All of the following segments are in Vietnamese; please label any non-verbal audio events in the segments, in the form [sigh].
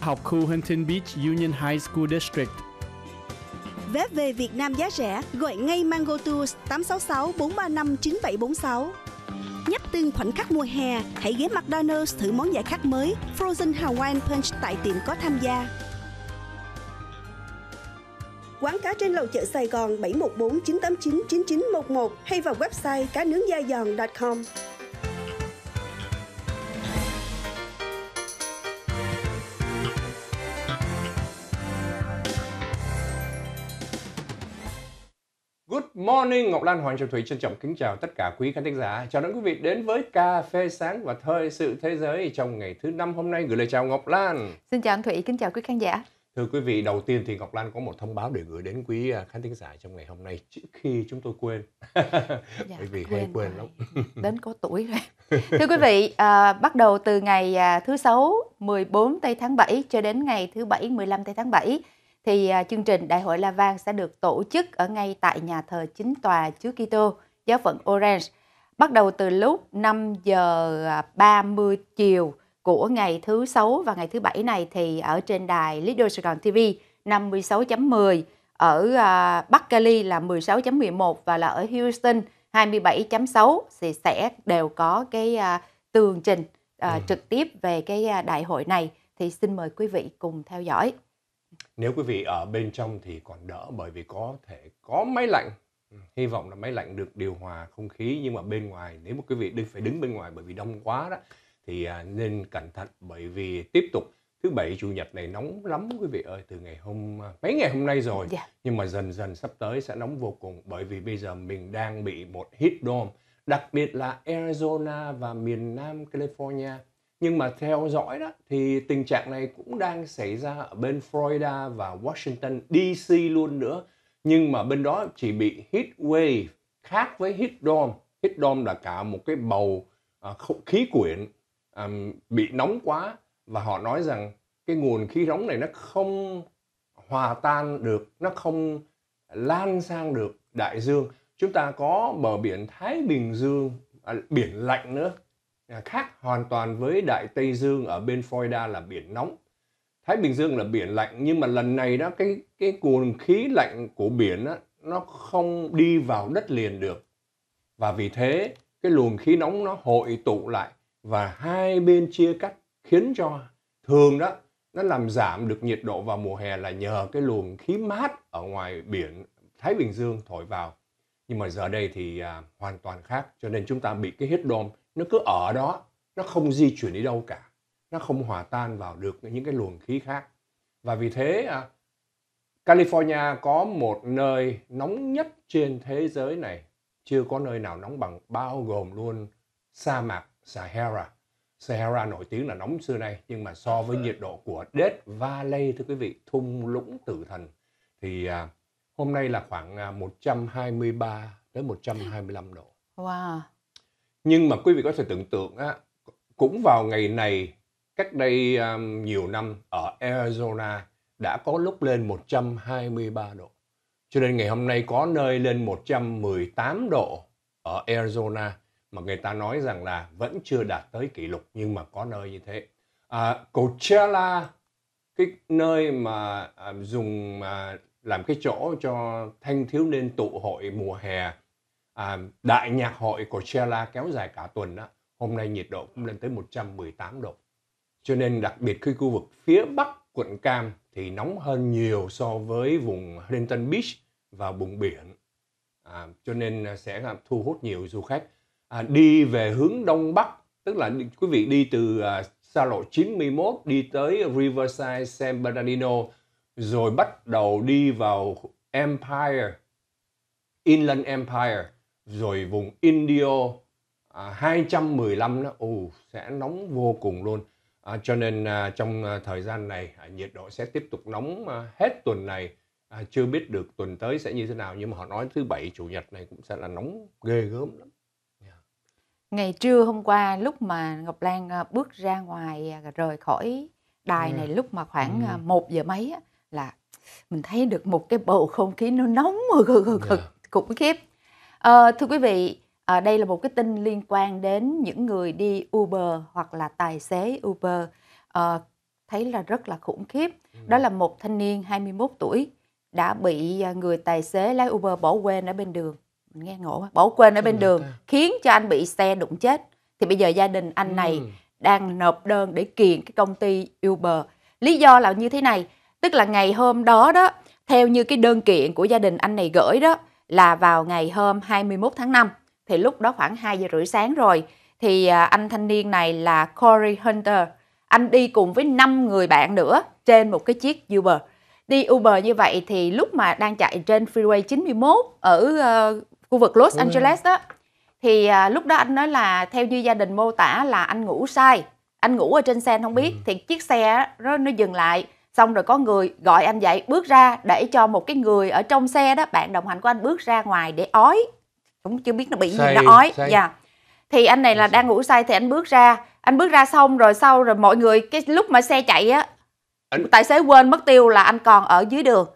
học khu Huntington Beach Union High School District. Vé về Việt Nam giá rẻ, gọi ngay Mango Tours 866 435 9746. Nhấp từng khoảnh khắc mùa hè, hãy ghé McDonald's thử món giải khát mới Frozen Hawaiian Punch tại tiệm có tham gia. Quán cá trên lầu chợ Sài Gòn 714 989 9911 hay vào website cá nướng da giòn.com. Good morning, Ngọc Lan Hoàng Trọng Thủy trân trọng kính chào tất cả quý khán thính giả. Chào đón quý vị đến với Cà phê sáng và Thời sự thế giới trong ngày thứ năm hôm nay. Gửi lời chào Ngọc Lan. Xin chào anh Thủy, kính chào quý khán giả. Thưa quý vị, đầu tiên thì Ngọc Lan có một thông báo để gửi đến quý à, khán thính giả trong ngày hôm nay trước khi chúng tôi quên. [laughs] dạ, Bởi vì quên hay quên lắm. [laughs] đến có tuổi rồi. [laughs] Thưa quý vị, à, bắt đầu từ ngày à, thứ sáu 14 tây tháng 7 cho đến ngày thứ bảy 15 tây tháng 7 thì à, chương trình Đại hội La Vang sẽ được tổ chức ở ngay tại nhà thờ chính tòa Chúa Kitô, giáo phận Orange, bắt đầu từ lúc 5 giờ 30 à, chiều của ngày thứ sáu và ngày thứ bảy này thì ở trên đài Leader Sài Gòn TV 56.10 ở à, Bắc Cali là 16.11 và là ở Houston 27.6 thì sẽ đều có cái tường trình ừ. trực tiếp về cái đại hội này thì xin mời quý vị cùng theo dõi nếu quý vị ở bên trong thì còn đỡ bởi vì có thể có máy lạnh ừ, hy vọng là máy lạnh được điều hòa không khí nhưng mà bên ngoài nếu mà quý vị đi phải đứng bên ngoài bởi vì đông quá đó thì à, nên cẩn thận bởi vì tiếp tục thứ bảy chủ nhật này nóng lắm quý vị ơi từ ngày hôm à, mấy ngày hôm nay rồi yeah. Dạ. nhưng mà dần dần sắp tới sẽ nóng vô cùng bởi vì bây giờ mình đang bị một heat dome đặc biệt là Arizona và miền Nam California nhưng mà theo dõi đó thì tình trạng này cũng đang xảy ra ở bên Florida và Washington DC luôn nữa nhưng mà bên đó chỉ bị heat wave khác với heat dome heat dome là cả một cái bầu à, khí quyển à, bị nóng quá và họ nói rằng cái nguồn khí nóng này nó không hòa tan được nó không lan sang được đại dương chúng ta có bờ biển thái bình dương à, biển lạnh nữa À, khác hoàn toàn với Đại Tây Dương ở bên Florida là biển nóng. Thái Bình Dương là biển lạnh nhưng mà lần này đó cái cái nguồn khí lạnh của biển đó, nó không đi vào đất liền được. Và vì thế cái luồng khí nóng nó hội tụ lại và hai bên chia cắt khiến cho thường đó nó làm giảm được nhiệt độ vào mùa hè là nhờ cái luồng khí mát ở ngoài biển Thái Bình Dương thổi vào. Nhưng mà giờ đây thì à, hoàn toàn khác cho nên chúng ta bị cái hết dome nó cứ ở đó nó không di chuyển đi đâu cả nó không hòa tan vào được những cái luồng khí khác và vì thế à, California có một nơi nóng nhất trên thế giới này chưa có nơi nào nóng bằng bao gồm luôn sa mạc Sahara Sahara nổi tiếng là nóng xưa nay nhưng mà so với nhiệt độ của Death Valley thưa quý vị thung lũng tử thần thì à, hôm nay là khoảng 123 à, tới 125 độ. Wow nhưng mà quý vị có thể tưởng tượng á cũng vào ngày này cách đây um, nhiều năm ở Arizona đã có lúc lên 123 độ. Cho nên ngày hôm nay có nơi lên 118 độ ở Arizona mà người ta nói rằng là vẫn chưa đạt tới kỷ lục nhưng mà có nơi như thế. À, Coachella, cái nơi mà à, dùng à, làm cái chỗ cho thanh thiếu niên tụ hội mùa hè à, đại nhạc hội của Coachella kéo dài cả tuần đó, hôm nay nhiệt độ cũng lên tới 118 độ. Cho nên đặc biệt khi khu vực phía bắc quận Cam thì nóng hơn nhiều so với vùng Huntington Beach và vùng biển. À, cho nên sẽ thu hút nhiều du khách. À, đi về hướng đông bắc, tức là quý vị đi từ à, xa lộ 91 đi tới Riverside San Bernardino rồi bắt đầu đi vào Empire, Inland Empire rồi vùng Indio à, 215 nó ồ sẽ nóng vô cùng luôn à, cho nên à, trong à, thời gian này à, nhiệt độ sẽ tiếp tục nóng à, hết tuần này à, chưa biết được tuần tới sẽ như thế nào nhưng mà họ nói thứ bảy chủ nhật này cũng sẽ là nóng ghê gớm lắm dạ. ngày trưa hôm qua lúc mà Ngọc Lan à, bước ra ngoài à, rời khỏi đài ừ. này lúc mà khoảng à, ừ. 1 giờ mấy là mình thấy được một cái bầu không khí nó nóng cực yeah. khủng khiếp Ờ, thưa quý vị, à, đây là một cái tin liên quan đến những người đi Uber hoặc là tài xế Uber. À, thấy là rất là khủng khiếp. Ừ. Đó là một thanh niên 21 tuổi đã bị ờ, người tài xế lái Uber bỏ quên ở bên đường. nghe ngộ bỏ quên ở bên đường khiến cho anh bị xe đụng chết. Thì bây giờ gia đình anh này ừ. đang nộp đơn để kiện cái công ty Uber. Lý do là như thế này, tức là ngày hôm đó đó, theo như cái đơn kiện của gia đình anh này gửi đó, là vào ngày hôm 21 tháng 5 thì lúc đó khoảng 2 giờ rưỡi sáng rồi thì à, anh thanh niên này là Corey Hunter anh đi cùng với 5 người bạn nữa trên một cái chiếc Uber đi Uber như vậy thì lúc mà đang chạy trên freeway 91 ở uh, khu vực Los Angeles đó thì à, lúc đó anh nói là theo như gia đình mô tả là anh ngủ sai anh ngủ ở trên xe không biết ừ. thì chiếc xe đó nó dừng lại xong rồi có người gọi anh dậy bước ra để cho một cái người ở trong xe đó bạn đồng hành của anh bước ra ngoài để ói cũng chưa biết nó bị say, gì nó ói dạ yeah. thì anh này là đang ngủ say thì anh bước ra anh bước ra xong rồi sau rồi mọi người cái lúc mà xe chạy á anh... tài xế quên mất tiêu là anh còn ở dưới đường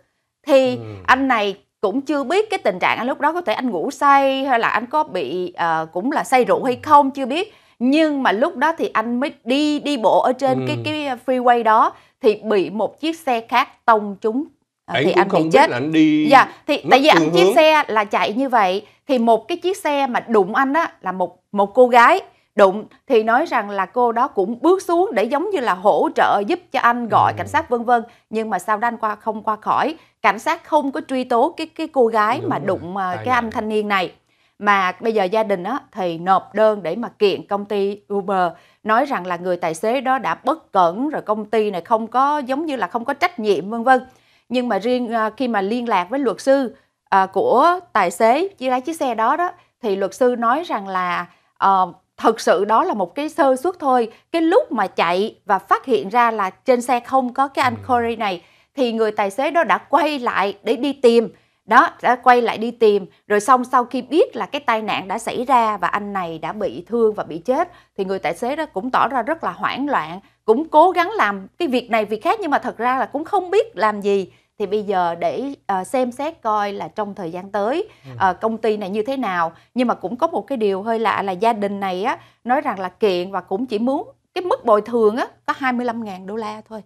thì ừ. anh này cũng chưa biết cái tình trạng anh lúc đó có thể anh ngủ say hay là anh có bị uh, cũng là say rượu hay không chưa biết nhưng mà lúc đó thì anh mới đi đi bộ ở trên ừ. cái cái freeway đó thì bị một chiếc xe khác tông trúng à, thì anh không bị chết. Biết là anh đi dạ thì tại vì anh chiếc xe là chạy như vậy thì một cái chiếc xe mà đụng anh á là một một cô gái đụng thì nói rằng là cô đó cũng bước xuống để giống như là hỗ trợ giúp cho anh gọi ừ. cảnh sát vân vân nhưng mà sau đó anh qua không qua khỏi cảnh sát không có truy tố cái cái cô gái Đúng mà đụng rồi. À, cái anh thanh niên này mà bây giờ gia đình á, thì nộp đơn để mà kiện công ty Uber nói rằng là người tài xế đó đã bất cẩn rồi công ty này không có giống như là không có trách nhiệm vân vân nhưng mà riêng à, khi mà liên lạc với luật sư à, của tài xế chia lái chiếc xe đó đó thì luật sư nói rằng là à, thật sự đó là một cái sơ suất thôi cái lúc mà chạy và phát hiện ra là trên xe không có cái anh ừ. Corey này thì người tài xế đó đã quay lại để đi tìm đó đã quay lại đi tìm rồi xong sau khi biết là cái tai nạn đã xảy ra và anh này đã bị thương và bị chết thì người tài xế đó cũng tỏ ra rất là hoảng loạn cũng cố gắng làm cái việc này việc khác nhưng mà thật ra là cũng không biết làm gì thì bây giờ để uh, xem xét coi là trong thời gian tới uh, công ty này như thế nào nhưng mà cũng có một cái điều hơi lạ là gia đình này á nói rằng là kiện và cũng chỉ muốn cái mức bồi thường á có 25.000 đô la thôi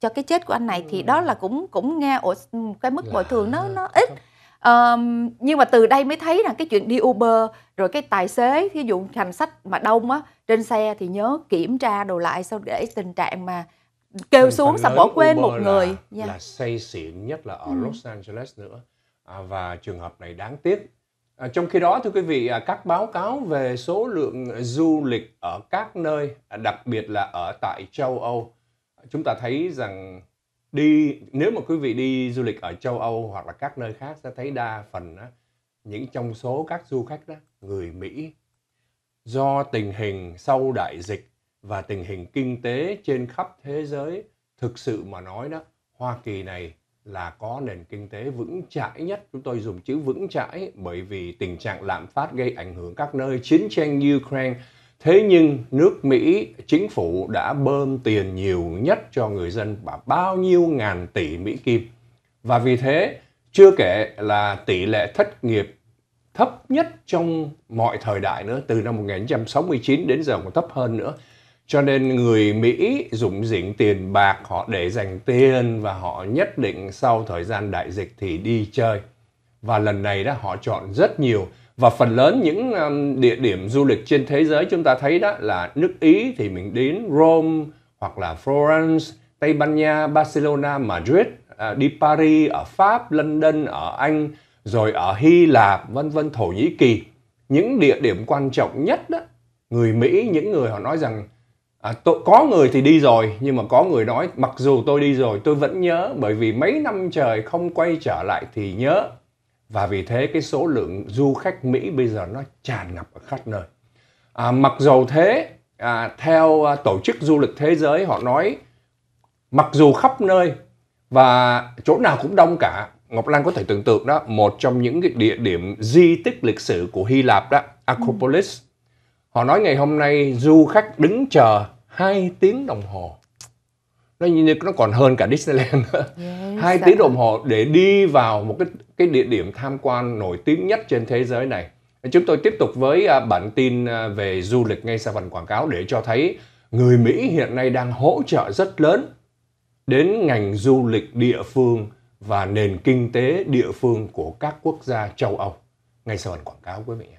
cho cái chết của anh này thì đó là cũng cũng nghe ổ, ừ, cái mức bồi thường nó nó ít um, nhưng mà từ đây mới thấy rằng cái chuyện đi Uber rồi cái tài xế ví dụ hành sách mà đông á trên xe thì nhớ kiểm tra đồ lại sau để tình trạng mà kêu Thành xuống xong bỏ quên Uber một người là, yeah. Dạ. là say xỉn nhất là ở ừ. Los Angeles nữa à, và trường hợp này đáng tiếc à, trong khi đó thưa quý vị à, các báo cáo về số lượng du lịch ở các nơi à, đặc biệt là ở tại châu Âu chúng ta thấy rằng đi nếu mà quý vị đi du lịch ở châu Âu hoặc là các nơi khác sẽ thấy đa phần đó, những trong số các du khách đó người Mỹ do tình hình sau đại dịch và tình hình kinh tế trên khắp thế giới thực sự mà nói đó Hoa Kỳ này là có nền kinh tế vững chãi nhất chúng tôi dùng chữ vững chãi bởi vì tình trạng lạm phát gây ảnh hưởng các nơi chiến tranh Ukraine Thế nhưng nước Mỹ chính phủ đã bơm tiền nhiều nhất cho người dân và bao nhiêu ngàn tỷ Mỹ Kim. Và vì thế, chưa kể là tỷ lệ thất nghiệp thấp nhất trong mọi thời đại nữa, từ năm 1969 đến giờ còn thấp hơn nữa. Cho nên người Mỹ dũng dĩnh tiền bạc, họ để dành tiền và họ nhất định sau thời gian đại dịch thì đi chơi. Và lần này đó họ chọn rất nhiều và phần lớn những um, địa điểm du lịch trên thế giới chúng ta thấy đó là nước Ý thì mình đến Rome hoặc là Florence, Tây Ban Nha, Barcelona, Madrid, à, đi Paris ở Pháp, London ở Anh, rồi ở Hy Lạp, vân vân Thổ Nhĩ Kỳ. Những địa điểm quan trọng nhất đó, người Mỹ những người họ nói rằng à, tôi, có người thì đi rồi nhưng mà có người nói mặc dù tôi đi rồi tôi vẫn nhớ bởi vì mấy năm trời không quay trở lại thì nhớ và vì thế cái số lượng du khách Mỹ bây giờ nó tràn ngập ở khắp nơi. À, mặc dầu thế, à, theo à, tổ chức du lịch thế giới họ nói mặc dù khắp nơi và chỗ nào cũng đông cả, Ngọc Lan có thể tưởng tượng đó, một trong những cái địa điểm di tích lịch sử của Hy Lạp đó, Acropolis. Ừ. Họ nói ngày hôm nay du khách đứng chờ hai tiếng đồng hồ nó như nó còn hơn cả Disneyland nữa. hai dạ. tiếng vâng. đồng hồ để đi vào một cái cái địa điểm tham quan nổi tiếng nhất trên thế giới này. Chúng tôi tiếp tục với à, bản tin à, về du lịch ngay sau phần quảng cáo để cho thấy người Mỹ hiện nay đang hỗ trợ rất lớn đến ngành du lịch địa phương và nền kinh tế địa phương của các quốc gia châu Âu. Ngay sau phần quảng cáo quý vị nhé.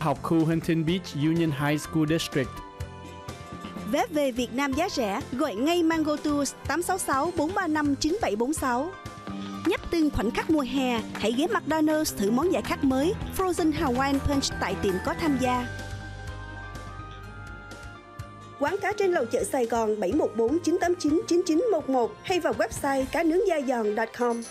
học khu Huntington Beach Union High School District. Vé về Việt Nam giá rẻ, gọi ngay Mango Tours 866 435 9746. Nhấp từng khoảnh khắc mùa hè, hãy ghé McDonald's thử món giải khát mới Frozen Hawaiian Punch tại tiệm có tham gia. Quán cá trên lầu chợ Sài Gòn 714 989 9911 hay vào website cá nướng da giòn.com.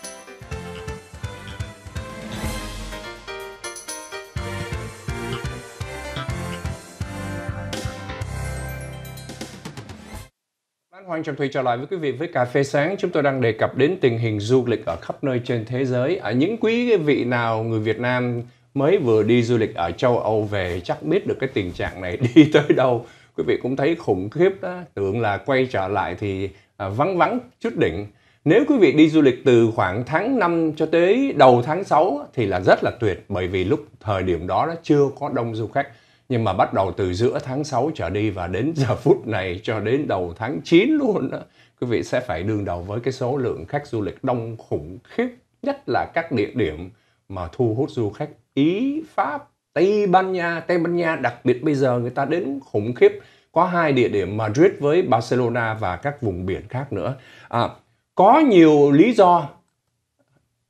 Anh Hoàng Trọng Thùy trở lại với quý vị với Cà phê Sáng. Chúng tôi đang đề cập đến tình hình du lịch ở khắp nơi trên thế giới. Ở những quý vị nào người Việt Nam mới vừa đi du lịch ở châu Âu về chắc biết được cái tình trạng này [laughs] đi tới đâu. Quý vị cũng thấy khủng khiếp đó. Tưởng là quay trở lại thì à, vắng vắng chút đỉnh. Nếu quý vị đi du lịch từ khoảng tháng 5 cho tới đầu tháng 6 thì là rất là tuyệt bởi vì lúc thời điểm đó nó chưa có đông du khách nhưng mà bắt đầu từ giữa tháng 6 trở đi và đến giờ ừ. phút này cho đến đầu tháng 9 luôn đó, quý vị sẽ phải đương đầu với cái số lượng khách du lịch đông khủng khiếp nhất là các địa điểm mà thu hút du khách Ý, Pháp, Tây Ban Nha, Tây Ban Nha đặc biệt bây giờ người ta đến khủng khiếp có hai địa điểm Madrid với Barcelona và các vùng biển khác nữa. À, có nhiều lý do.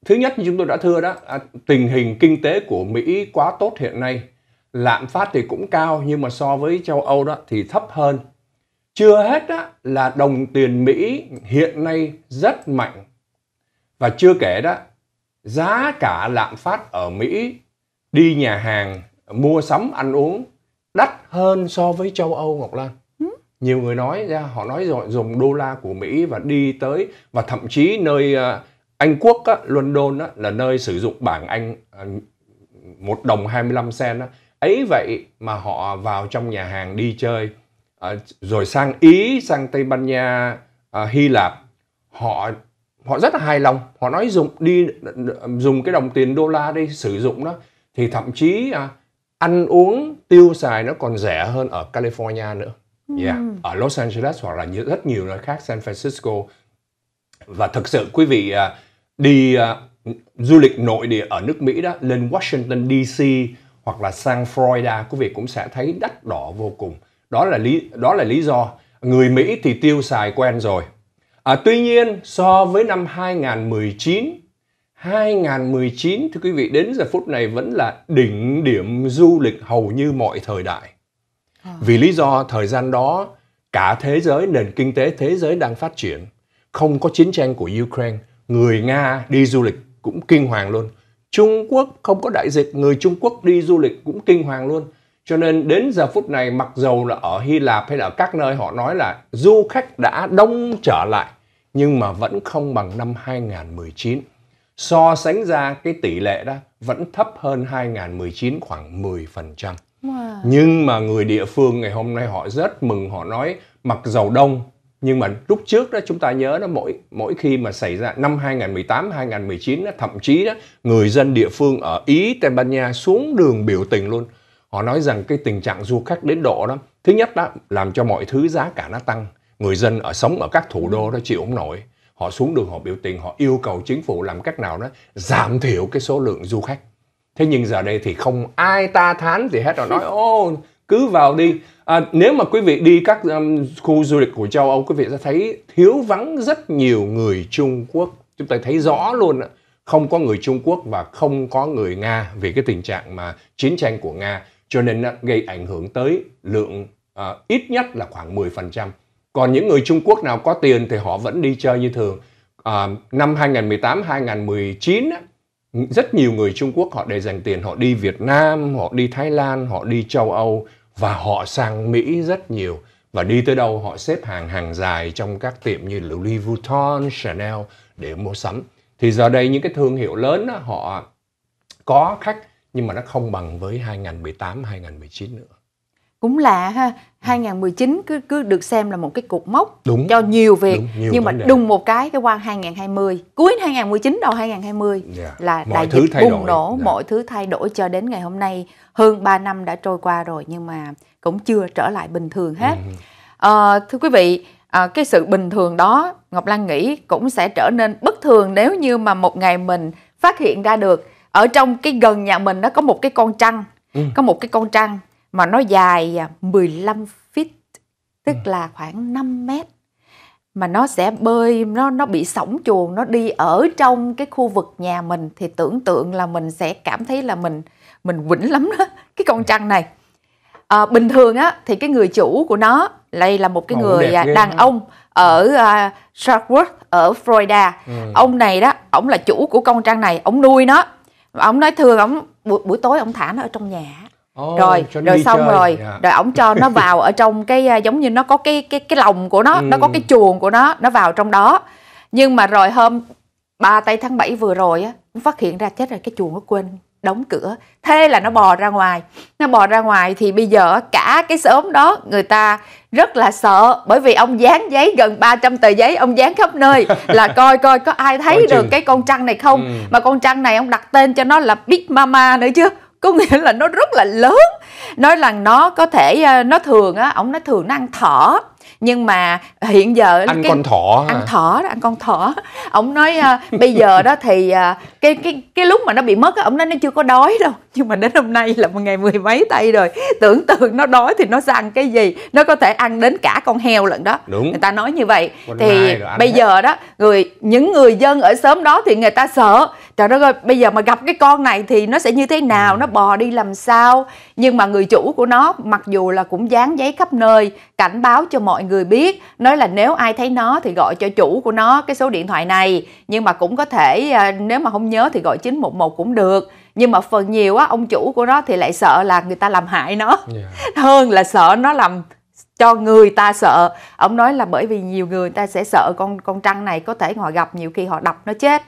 Thứ nhất như chúng tôi đã thưa đó, à, tình hình kinh tế của Mỹ quá tốt hiện nay lạm phát thì cũng cao nhưng mà so với châu Âu đó thì thấp hơn. Chưa hết đó là đồng tiền Mỹ hiện nay rất mạnh. Và chưa kể đó, giá cả lạm phát ở Mỹ đi nhà hàng, mua sắm, ăn uống đắt hơn so với châu Âu Ngọc Lan. Ừ. Nhiều người nói ra họ nói rồi dùng đô la của Mỹ và đi tới và thậm chí nơi ờ, Anh Quốc á, London á, là nơi sử dụng bảng Anh ờ, một đồng 25 sen á, ấy vậy mà họ vào trong nhà hàng đi chơi à, rồi sang ý sang tây ban nha à, hy lạp họ họ rất là hài lòng họ nói dùng đi dùng cái đồng tiền đô la đi sử dụng đó thì thậm chí à, ăn uống tiêu xài nó còn rẻ hơn ở california nữa yeah. Ừ. ở los angeles hoặc là rất nhiều nơi khác san francisco và thực sự quý vị à, đi à, du lịch nội địa ở nước mỹ đó lên washington dc hoặc là sang Florida quý vị cũng sẽ thấy đắt đỏ vô cùng. Đó là lý đó là lý do người Mỹ thì tiêu xài quen rồi. À, tuy nhiên so với năm 2019 2019 thì quý vị đến giờ phút này vẫn là đỉnh điểm du lịch hầu như mọi thời đại. À. Vì lý do thời gian đó cả thế giới nền kinh tế thế giới đang phát triển, không có chiến tranh của Ukraine, người Nga đi du lịch cũng kinh hoàng luôn. Trung Quốc không có đại dịch, người Trung Quốc đi du lịch cũng kinh hoàng luôn. Cho nên đến giờ phút này mặc dầu là ở Hy Lạp hay là ở các nơi họ nói là du khách đã đông trở lại nhưng mà vẫn không bằng năm 2019. So sánh ra cái tỷ lệ đó vẫn thấp hơn 2019 khoảng 10%. Wow. Nhưng mà người địa phương ngày hôm nay họ rất mừng họ nói mặc dầu đông nhưng mà lúc trước đó chúng ta nhớ nó mỗi mỗi khi mà xảy ra năm 2018 2019 đó, thậm chí đó người dân địa phương ở Ý Tây Ban Nha xuống đường biểu tình luôn họ nói rằng cái tình trạng du khách đến độ đó thứ nhất đó làm cho mọi thứ giá cả nó tăng người dân ở sống ở các thủ đô đó chịu không nổi họ xuống đường họ biểu tình họ yêu cầu chính phủ làm cách nào đó giảm thiểu cái số lượng du khách thế nhưng giờ đây thì không ai ta thán gì hết họ nói [laughs] ô cứ vào đi À, nếu mà quý vị đi các um, khu du lịch của châu Âu, quý vị sẽ thấy thiếu vắng rất nhiều người Trung Quốc. Chúng ta thấy rõ luôn, không có người Trung Quốc và không có người Nga vì cái tình trạng mà chiến tranh của Nga cho nên gây ảnh hưởng tới lượng uh, ít nhất là khoảng 10%. Còn những người Trung Quốc nào có tiền thì họ vẫn đi chơi như thường. Uh, năm 2018, 2019 rất nhiều người Trung Quốc họ để dành tiền họ đi Việt Nam, họ đi Thái Lan, họ đi châu Âu và họ sang Mỹ rất nhiều và đi tới đâu họ xếp hàng hàng dài trong các tiệm như Louis Vuitton, Chanel để mua sắm. Thì giờ đây những cái thương hiệu lớn đó, họ có khách nhưng mà nó không bằng với 2018, 2019 nữa cũng lạ ha 2019 cứ cứ được xem là một cái cột mốc đúng, cho nhiều việc đúng, nhiều nhưng mà đề. đùng một cái cái qua 2020 cuối 2019 đầu 2020 yeah. Dạ. là mọi đại thứ dịch bùng đổi. nổ yeah. Dạ. mọi thứ thay đổi cho đến ngày hôm nay hơn 3 năm đã trôi qua rồi nhưng mà cũng chưa trở lại bình thường hết uh-huh. à, thưa quý vị à, cái sự bình thường đó Ngọc Lan nghĩ cũng sẽ trở nên bất thường nếu như mà một ngày mình phát hiện ra được ở trong cái gần nhà mình nó có một cái con trăng ừ. có một cái con trăng mà nó dài 15 à, feet tức ừ. là khoảng 5 mét mà nó sẽ bơi nó nó bị sóng chuồng nó đi ở trong cái khu vực nhà mình thì tưởng tượng là mình sẽ cảm thấy là mình mình quỉnh lắm đó [laughs] cái con trăng này à, bình thường á thì cái người chủ của nó đây là một cái Màu người à, đàn ông ở uh, à, Sharkworth ở Florida ừ. ông này đó ông là chủ của con trăng này ông nuôi nó ông nói thường ông buổi, buổi tối ông thả nó ở trong nhà Oh, rồi rồi xong chơi. rồi yeah. Dạ. rồi ổng cho nó vào ở trong cái à, giống như nó có cái cái cái lồng của nó ừ. nó có ừ. cái chuồng của nó nó vào trong đó nhưng mà rồi hôm ba tây tháng 7 vừa rồi á phát hiện ra chết rồi cái chuồng nó quên đóng cửa thế là nó bò ra ngoài nó bò ra ngoài thì bây giờ cả cái xóm đó người ta rất là sợ bởi vì ông dán giấy gần 300 tờ giấy ông dán khắp nơi [laughs] là coi coi có ai thấy được cái con trăng này không ừ. mà con trăng này ông đặt tên cho nó là Big Mama nữa chứ có nghĩa là nó rất là lớn nói rằng nó có thể ờ, nó thường á ông nói thường nó ăn thỏ nhưng mà hiện giờ ăn cái, con thỏ ăn hả? thỏ đó ăn con thỏ ông nói uh, bây giờ đó thì uh, cái cái cái lúc mà nó bị mất ông nói nó chưa có đói đâu nhưng mà đến hôm nay là một ngày mười mấy tay rồi tưởng tượng nó đói thì nó sẽ ăn cái gì nó có thể ăn đến cả con heo lận đó Đúng. người ta nói như vậy Còn thì bây hết. giờ đó người những người dân ở xóm đó thì người ta sợ trời đất ơi bây giờ mà gặp cái con này thì nó sẽ như thế nào ừ. nó bò đi làm sao nhưng mà người chủ của nó mặc dù là cũng dán giấy khắp nơi cảnh báo cho mọi người biết nói là nếu ai thấy nó thì gọi cho chủ của nó cái số điện thoại này nhưng mà cũng có thể à, nếu mà không nhớ thì gọi 911 cũng được nhưng mà phần nhiều á ông chủ của nó thì lại sợ là người ta làm hại nó yeah. Dạ. [laughs] hơn là sợ nó làm cho người ta sợ ông nói là bởi vì nhiều người ta sẽ sợ con con trăng này có thể họ gặp nhiều khi họ đập nó chết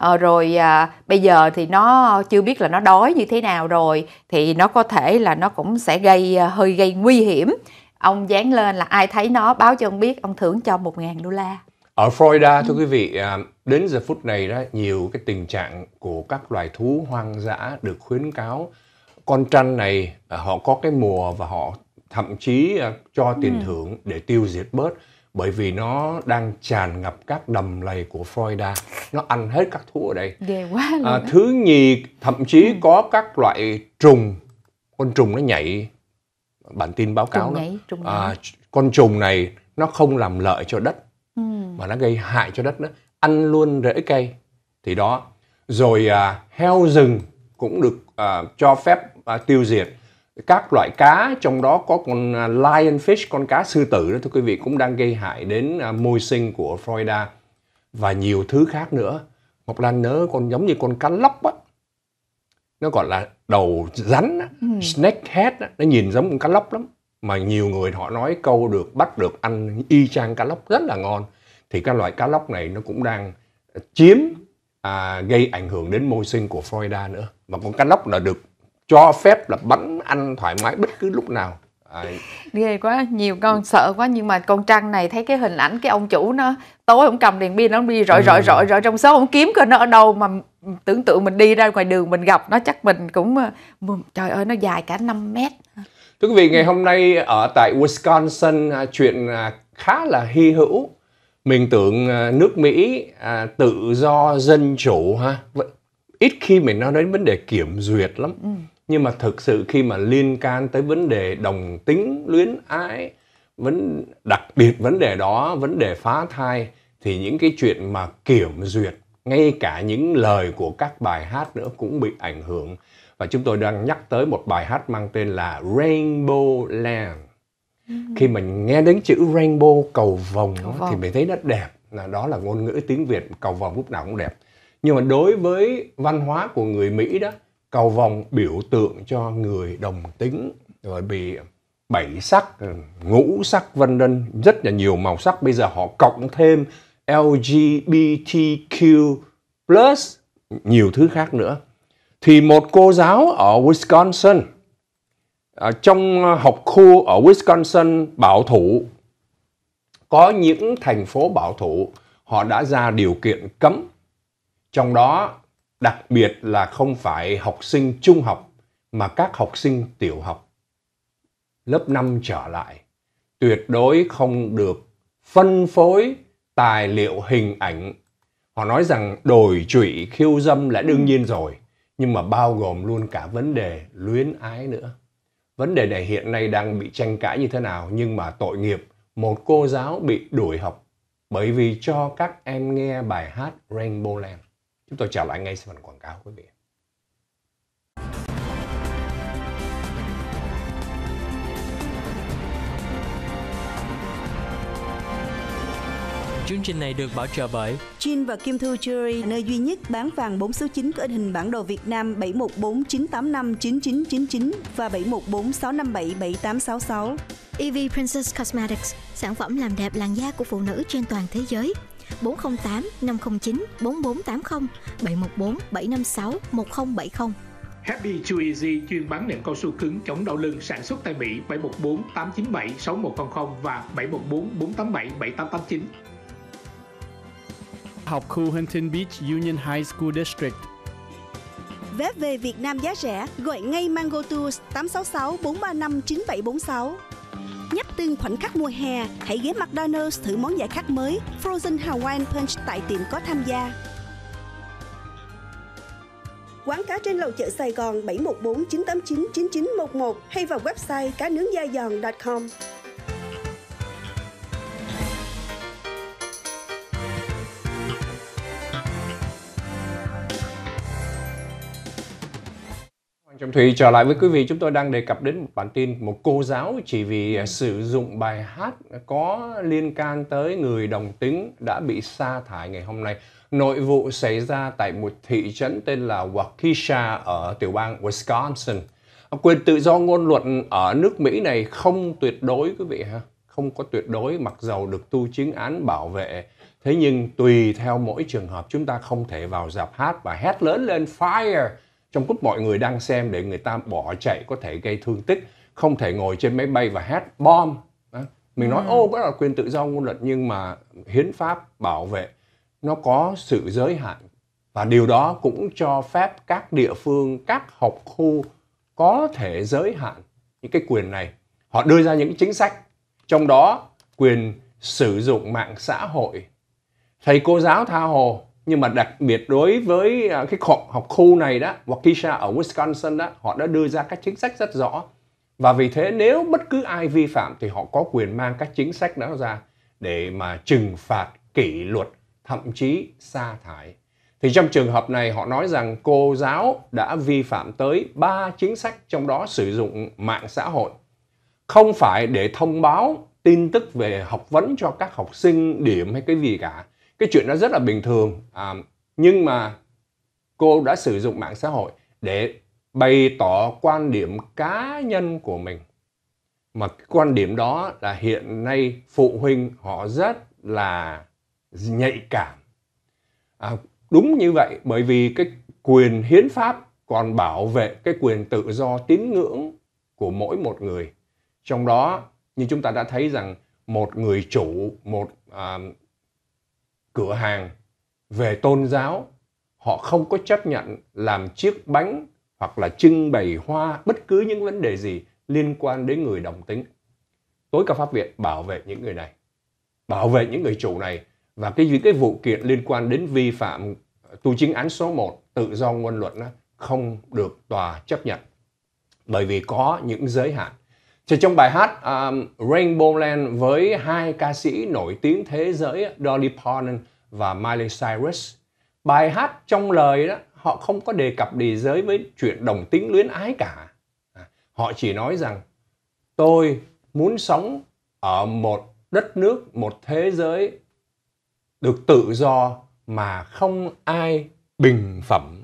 à, rồi à, bây giờ thì nó chưa biết là nó đói như thế nào rồi thì nó có thể là nó cũng sẽ gây à, hơi gây nguy hiểm ông dán lên là ai thấy nó báo cho ông biết ông thưởng cho 1.000 đô la ở Florida thưa ừ. quý vị à, đến giờ phút này đó nhiều cái tình trạng của các loài thú hoang dã được khuyến cáo con trăn này à, họ có cái mùa và họ thậm chí cho tiền ừ. thưởng để tiêu diệt bớt bởi vì nó đang tràn ngập các đầm lầy của Florida nó ăn hết các thú ở đây ghê quá à, thứ nhì thậm chí ừ. có các loại trùng con trùng nó nhảy bản tin báo cáo trùng đó. trùng à, con trùng này nó không làm lợi cho đất ừ. mà nó gây hại cho đất đó ăn luôn rễ cây thì đó rồi à, heo rừng cũng được à, cho phép à, tiêu diệt các loại cá trong đó có con à, lionfish con cá sư tử đó thưa quý vị cũng đang gây hại đến à, môi sinh của Florida và nhiều thứ khác nữa Ngọc Lan nhớ con giống như con cá lóc á nó gọi là đầu rắn á, ừ. snakehead á, nó nhìn giống con cá lóc lắm mà nhiều người họ nói câu được bắt được ăn y chang cá lóc rất là ngon thì các loại cá lóc này nó cũng đang chiếm à, gây ảnh hưởng đến môi sinh của Florida nữa mà con cá lóc là được cho phép là bắn anh thoải mái bất cứ lúc nào Đấy. ghê quá nhiều con sợ quá nhưng mà con trăng này thấy cái hình ảnh cái ông chủ nó tối ông cầm đèn pin nó đi rọi rọi rọi rọi trong số ông kiếm coi nó ở đâu mà tưởng tượng mình đi ra ngoài đường mình gặp nó chắc mình cũng ờ, trời ơi nó dài cả 5 mét thưa quý vị ngày hôm nay ở tại Wisconsin à, chuyện à, khá là hy hữu mình tưởng à, nước Mỹ tự do dân chủ ha ít khi mình nói đến vấn đề kiểm duyệt lắm ừ nhưng mà thực sự khi mà liên can tới vấn đề đồng tính luyến ái vấn đặc biệt vấn đề đó vấn đề phá thai thì những cái chuyện mà kiểm duyệt ngay cả những lời của các bài hát nữa cũng bị ảnh hưởng và chúng tôi đang nhắc tới một bài hát mang tên là Rainbow Land ừ. khi mình nghe đến chữ rainbow cầu vồng, thì mình thấy nó đẹp là đó là ngôn ngữ tiếng việt cầu vồng lúc nào cũng đẹp nhưng mà đối với văn hóa của người mỹ đó cầu vòng biểu tượng cho người đồng tính rồi bị bảy sắc ngũ sắc vân vân rất là nhiều màu sắc bây giờ họ cộng thêm LGBTQ plus nhiều thứ khác nữa thì một cô giáo ở Wisconsin à, trong học khu ở Wisconsin bảo thủ có những thành phố bảo thủ họ đã ra điều kiện cấm trong đó đặc biệt là không phải học sinh trung học mà các học sinh tiểu học. Lớp 5 trở lại, tuyệt đối không được phân phối tài liệu hình ảnh. Họ nói rằng đổi trụy khiêu dâm là đương nhiên rồi, nhưng mà bao gồm luôn cả vấn đề luyến ái nữa. Vấn đề này hiện nay đang bị tranh cãi như thế nào nhưng mà tội nghiệp một cô giáo bị đuổi học bởi vì cho các em nghe bài hát Rainbow Land. Chúng tôi chào lại ngay sau phần quảng cáo quý vị. Chương trình này được bảo trợ bởi Jin và Kim Thu Jewelry, nơi duy nhất bán vàng 4 số 9 có hình bản đồ Việt Nam 7149859999 và 7146577866. EV Princess Cosmetics, sản phẩm làm đẹp làn da của phụ nữ trên toàn thế giới 408 509 4480 714 756 1070. Happy Too Easy chuyên bán nệm cao su cứng chống đau lưng sản xuất tại Mỹ 714 897 6100 và 714 487 7889. Học khu Huntington Beach Union High School District Vé về Việt Nam giá rẻ, gọi ngay Mango Tours 866 435 9746. Nhấp tương khoảnh khắc mùa hè, hãy ghé McDonald's thử món giải khát mới Frozen Hawaiian Punch tại tiệm có tham gia. Quán cá trên lầu chợ Sài Gòn 714 989 9911 hay vào website cá nướng da giòn.com. Trâm Thùy trở lại với quý vị, chúng tôi đang đề cập đến một bản tin một cô giáo chỉ vì à, sử dụng bài hát có liên can tới người đồng tính đã bị sa thải ngày hôm nay. Nội vụ xảy ra tại một thị trấn tên là Waukesha ở tiểu bang Wisconsin. Quyền tự do ngôn luận ở nước Mỹ này không tuyệt đối quý vị ha, không có tuyệt đối mặc dầu được tu chính án bảo vệ. Thế nhưng tùy theo mỗi trường hợp chúng ta không thể vào dạp hát và hét lớn lên fire trong lúc mọi người đang xem để người ta bỏ chạy có thể gây thương tích không thể ngồi trên máy bay và hát bom à, mình nói ừ. ô đó là quyền tự do ngôn luận nhưng mà hiến pháp bảo vệ nó có sự giới hạn và điều đó cũng cho phép các địa phương các học khu có thể giới hạn những cái quyền này họ đưa ra những chính sách trong đó quyền sử dụng mạng xã hội thầy cô giáo tha hồ nhưng mà đặc biệt đối với à, cái khu, học khu này đó hoặc Waukesha ở Wisconsin đó họ đã đưa ra các chính sách rất rõ và vì thế nếu bất cứ ai vi phạm thì họ có quyền mang các chính sách đó ra để mà trừng phạt kỷ luật thậm chí sa thải thì trong trường hợp này họ nói rằng cô giáo đã vi phạm tới ba chính sách trong đó sử dụng mạng xã hội không phải để thông báo tin tức về học vấn cho các học sinh điểm hay cái gì cả cái chuyện đó rất là bình thường à, nhưng mà cô đã sử dụng mạng xã hội để bày tỏ quan điểm cá nhân của mình mà cái quan điểm đó là hiện nay phụ huynh họ rất là nhạy cảm à, đúng như vậy bởi vì cái quyền hiến pháp còn bảo vệ cái quyền tự do tín ngưỡng của mỗi một người trong đó như chúng ta đã thấy rằng một người chủ một à, cửa hàng về tôn giáo họ không có chấp nhận làm chiếc bánh hoặc là trưng bày hoa bất cứ những vấn đề gì liên quan đến người đồng tính tối cao pháp viện bảo vệ những người này bảo vệ những người chủ này và cái gì cái vụ kiện liên quan đến vi phạm tu chính án số 1 tự do ngôn luận đó, không được tòa chấp nhận bởi vì có những giới hạn thì trong bài hát um, Land với hai ca sĩ nổi tiếng thế giới Dolly Parton và Miley Cyrus, bài hát trong lời đó họ không có đề cập đề giới với chuyện đồng tính luyến ái cả. À, họ chỉ nói rằng tôi muốn sống ở một đất nước, một thế giới được tự do mà không ai bình phẩm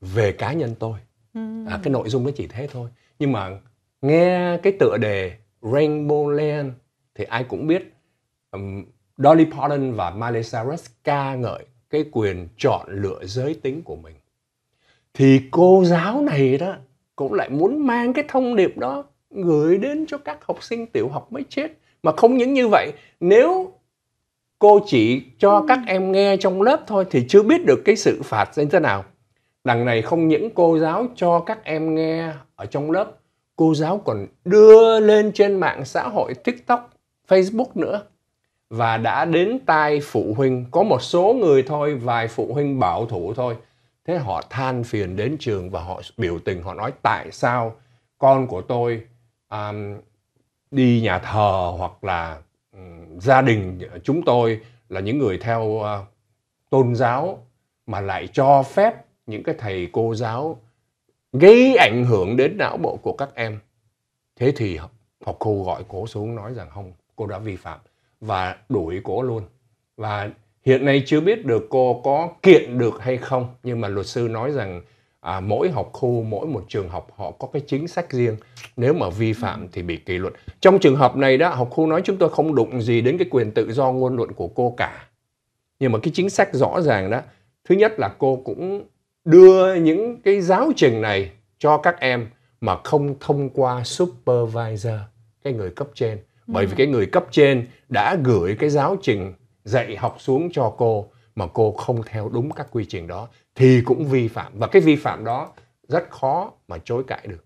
về cá nhân tôi. À, ừ. cái nội dung nó chỉ thế thôi. Nhưng mà nghe cái tựa đề Rainbow Land thì ai cũng biết um, Dolly Parton và Miley Cyrus ca ngợi cái quyền chọn lựa giới tính của mình thì cô giáo này đó cũng lại muốn mang cái thông điệp đó gửi đến cho các học sinh tiểu học mới chết mà không những như vậy nếu cô chỉ cho ừ. các em nghe trong lớp thôi thì chưa biết được cái sự phạt như thế nào đằng này không những cô giáo cho các em nghe ở trong lớp cô giáo còn đưa lên trên mạng xã hội TikTok, Facebook nữa và đã đến tai phụ huynh có một số người thôi vài phụ huynh bảo thủ thôi thế họ than phiền đến trường và họ biểu tình họ nói tại sao con của tôi um, đi nhà thờ hoặc là um, gia đình chúng tôi là những người theo uh, tôn giáo mà lại cho phép những cái thầy cô giáo gây ảnh hưởng đến não bộ của các em thế thì học cô gọi cố xuống nói rằng không cô đã vi phạm và đuổi cố luôn và hiện nay chưa biết được cô có kiện được hay không nhưng mà luật sư nói rằng à, mỗi học khu mỗi một trường học họ có cái chính sách riêng nếu mà vi phạm thì bị kỷ luật trong trường hợp này đó học khu nói chúng tôi không đụng gì đến cái quyền tự do ngôn luận của cô cả nhưng mà cái chính sách rõ ràng đó thứ nhất là cô cũng đưa những cái giáo trình này cho các em mà không thông qua supervisor cái người cấp trên bởi vì ừ. cái người cấp trên đã gửi cái giáo trình dạy học xuống cho cô mà cô không theo đúng các quy trình đó thì cũng vi phạm và cái vi phạm đó rất khó mà chối cãi được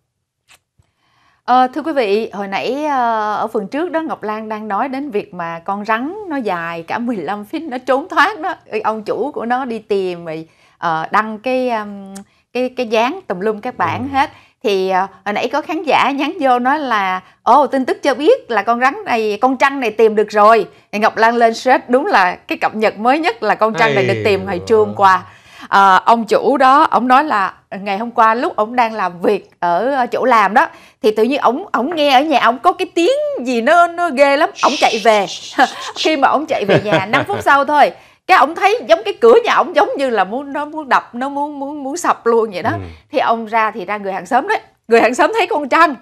À, thưa quý vị, hồi nãy ờ, ở phần trước đó Ngọc Lan đang nói đến việc mà con rắn nó dài cả 15 feet nó trốn thoát đó, ông chủ của nó đi tìm rồi uh, đăng cái um, cái cái dáng tùm lum các bạn ừ. hết thì uh, hồi nãy có khán giả nhắn vô nói là ô oh, tin tức cho biết là con rắn này con trăng này tìm được rồi thì ngọc lan lên search đúng là cái cập nhật mới nhất là con trăng này được tìm hồi trưa hôm qua à, ông chủ đó ông nói là ngày hôm qua lúc ông đang làm việc ở chỗ làm đó thì tự nhiên ông ông nghe ở nhà ông có cái tiếng gì nó nó ghê lắm ông chạy về [laughs] khi mà ông chạy về nhà 5 phút sau thôi cái ông thấy giống cái cửa nhà ông giống như là muốn nó muốn đập nó muốn muốn muốn sập luôn vậy đó ừ. thì ông ra thì ra người hàng xóm đấy người hàng xóm thấy con trăng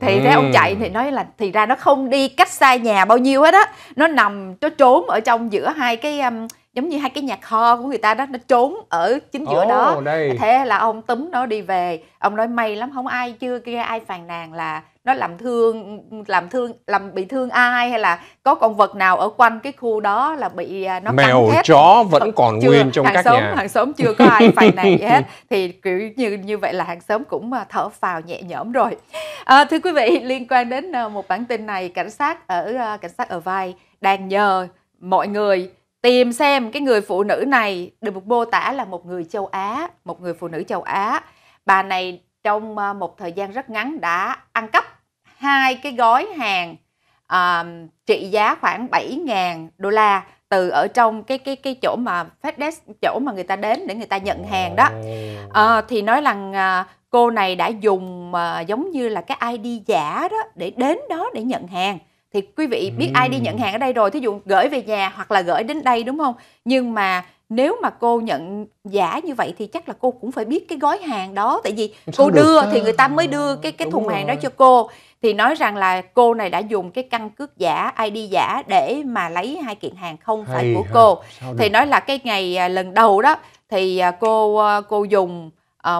thì ừ. ra ông chạy thì nói là thì ra nó không đi cách xa nhà bao nhiêu hết á nó nằm nó trốn ở trong giữa hai cái um, giống như hai cái nhà kho của người ta đó nó trốn ở chính giữa oh, đó đây. thế là ông túm nó đi về ông nói may lắm không ai chưa kia ai phàn nàn là nó làm thương làm thương làm bị thương ai hay là có con vật nào ở quanh cái khu đó là bị à, nó mèo cắn hết. chó vẫn còn chưa, nguyên trong hàng các xóm, nhà hàng xóm chưa có ai phải này hết [laughs] thì kiểu như như vậy là hàng xóm cũng à, thở phào nhẹ nhõm rồi à, thưa quý vị liên quan đến à, một bản tin này cảnh sát ở cảnh sát ở vai đang nhờ mọi người tìm xem cái người phụ nữ này được một mô tả là một người châu Á, một người phụ nữ châu Á. Bà này trong một thời gian rất ngắn đã ăn cắp hai cái gói hàng um, trị giá khoảng 7.000 đô la từ ở trong cái cái cái chỗ mà FedEx chỗ mà người ta đến để người ta nhận hàng đó à, thì nói rằng à, cô này đã dùng à, giống như là cái ID giả đó để đến đó để nhận hàng thì quý vị biết ID nhận hàng ở đây rồi thí dụ gửi về nhà hoặc là gửi đến đây đúng không nhưng mà nếu mà cô nhận giả như vậy thì chắc là cô cũng phải biết cái gói hàng đó tại vì Sao cô đưa đó. thì người ta mới đưa cái cái Đúng thùng rồi. hàng đó cho cô thì nói rằng là cô này đã dùng cái căn cước giả ID giả để mà lấy hai kiện hàng không Hay phải của hả? cô thì nói là cái ngày à, lần đầu đó thì à, cô à, cô dùng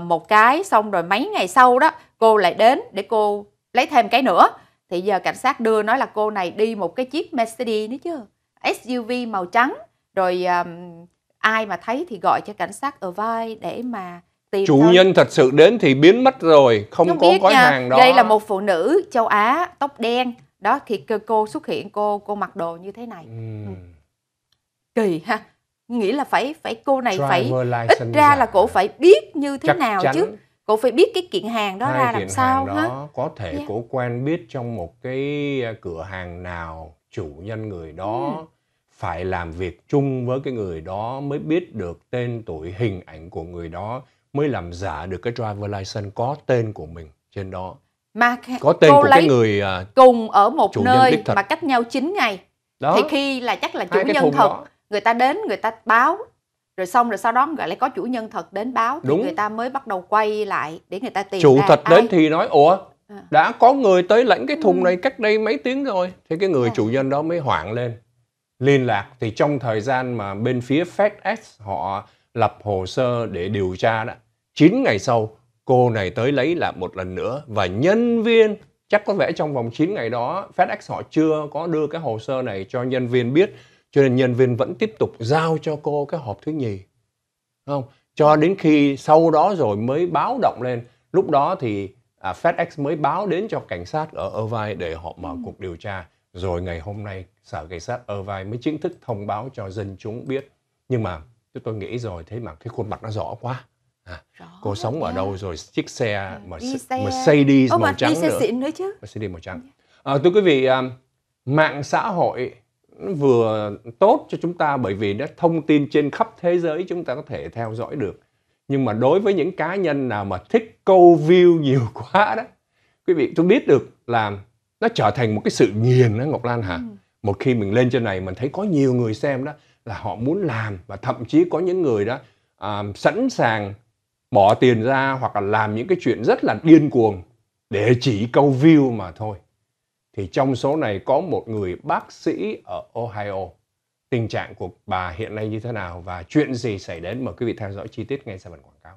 một cái xong rồi mấy ngày sau đó cô lại đến để cô lấy thêm cái nữa thì giờ cảnh sát đưa nói là cô này đi một cái chiếc Mercedes nữa chứ SUV màu trắng rồi um, ai mà thấy thì gọi cho cảnh sát ở vai để mà tìm chủ thôi. nhân thật sự đến thì biến mất rồi không, không có gói nha. hàng đó đây là một phụ nữ châu á tóc đen đó thì cô xuất hiện cô cô mặc đồ như thế này ừ. kỳ ha nghĩ là phải phải cô này Driver phải ít ra à? là cô phải biết như thế Chắc nào chắn. chứ cô phải biết cái kiện hàng đó Hai ra làm sao đó hả? có thể yeah. cô quen biết trong một cái à, cửa hàng nào chủ nhân người đó ừ. phải làm việc chung với cái người đó mới biết được tên tuổi hình ảnh của người đó mới làm giả được cái driver license có tên của mình trên đó mà có tên cô của lấy cái người uh, cùng ở một nơi mà cách nhau 9 ngày đó. thì khi là chắc là chủ nhân thật đó. người ta đến người ta báo rồi xong rồi sau đó gọi lại có chủ nhân thật đến báo thì người ta mới bắt đầu quay lại để người ta tìm chủ ra thật ai. đến thì nói ủa à. đã có người tới lãnh cái thùng ừ. này cách đây mấy tiếng rồi thế cái người à. chủ nhân đó mới hoảng lên liên lạc thì trong thời gian mà bên phía FedEx họ lập hồ sơ để điều tra đó. 9 ngày sau, cô này tới lấy lại một lần nữa và nhân viên chắc có vẻ trong vòng 9 ngày đó FedEx họ chưa có đưa cái hồ sơ này cho nhân viên biết cho nên nhân viên vẫn tiếp tục giao cho cô cái hộp thứ nhì. không? Cho đến khi sau đó rồi mới báo động lên, lúc đó thì à, FedEx mới báo đến cho cảnh sát ở Irvine để họ mở ừ. cuộc điều tra. Rồi ngày hôm nay sở cảnh sát Irvine mới chính thức thông báo cho dân chúng biết. Nhưng mà chứ tôi nghĩ rồi thế mà cái khuôn mặt nó rõ quá à, rõ cô sống nha. ở đâu rồi chiếc xe mà đi xe. Mercedes màu trắng đi xe nữa. Xịn nữa chứ. Mercedes màu trắng dạ. à, thưa quý vị à, mạng xã hội vừa tốt cho chúng ta bởi vì nó thông tin trên khắp thế giới chúng ta có thể theo dõi được nhưng mà đối với những cá nhân nào mà thích câu view nhiều [laughs] quá đó quý vị tôi biết được là nó trở thành một cái sự nghiền đó ngọc lan hả ừ. một khi mình lên trên này mình thấy có nhiều người xem đó là họ muốn làm và thậm chí có những người đó à, sẵn sàng bỏ tiền ra hoặc là làm những cái chuyện rất là điên cuồng để chỉ câu view mà thôi. Thì trong số này có một người bác sĩ ở Ohio. Tình trạng của bà hiện nay như thế nào và chuyện gì xảy đến mời quý vị theo dõi chi tiết ngay sau phần quảng cáo.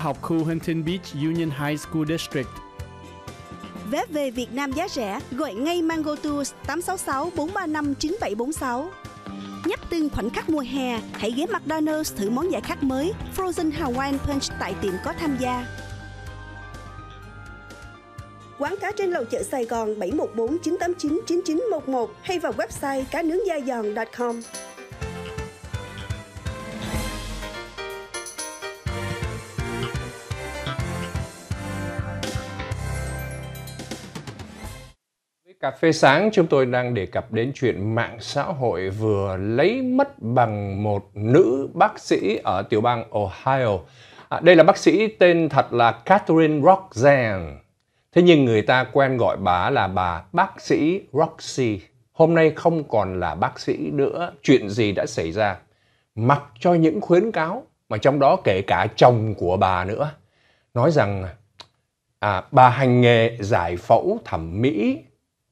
học khu Huntington Beach Union High School District. Vé về Việt Nam giá rẻ, gọi ngay Mango Tours 866 435 9746. Nhấp từng khoảnh khắc mùa hè, hãy ghé McDonald's thử món giải khát mới Frozen Hawaiian Punch tại tiệm có tham gia. Quán cá trên lầu chợ Sài Gòn 714 989 9911 hay vào website cá nướng da giòn.com. cà phê sáng chúng tôi đang đề cập đến chuyện mạng xã hội vừa lấy mất bằng một nữ bác sĩ ở tiểu bang Ohio. À, đây là bác sĩ tên thật là Catherine Roxanne. Thế nhưng người ta quen gọi bà là bà bác sĩ Roxy. Hôm nay không còn là bác sĩ nữa, chuyện gì đã xảy ra? Mặc cho những khuyến cáo mà trong đó kể cả chồng của bà nữa, nói rằng à, bà hành nghề giải phẫu thẩm mỹ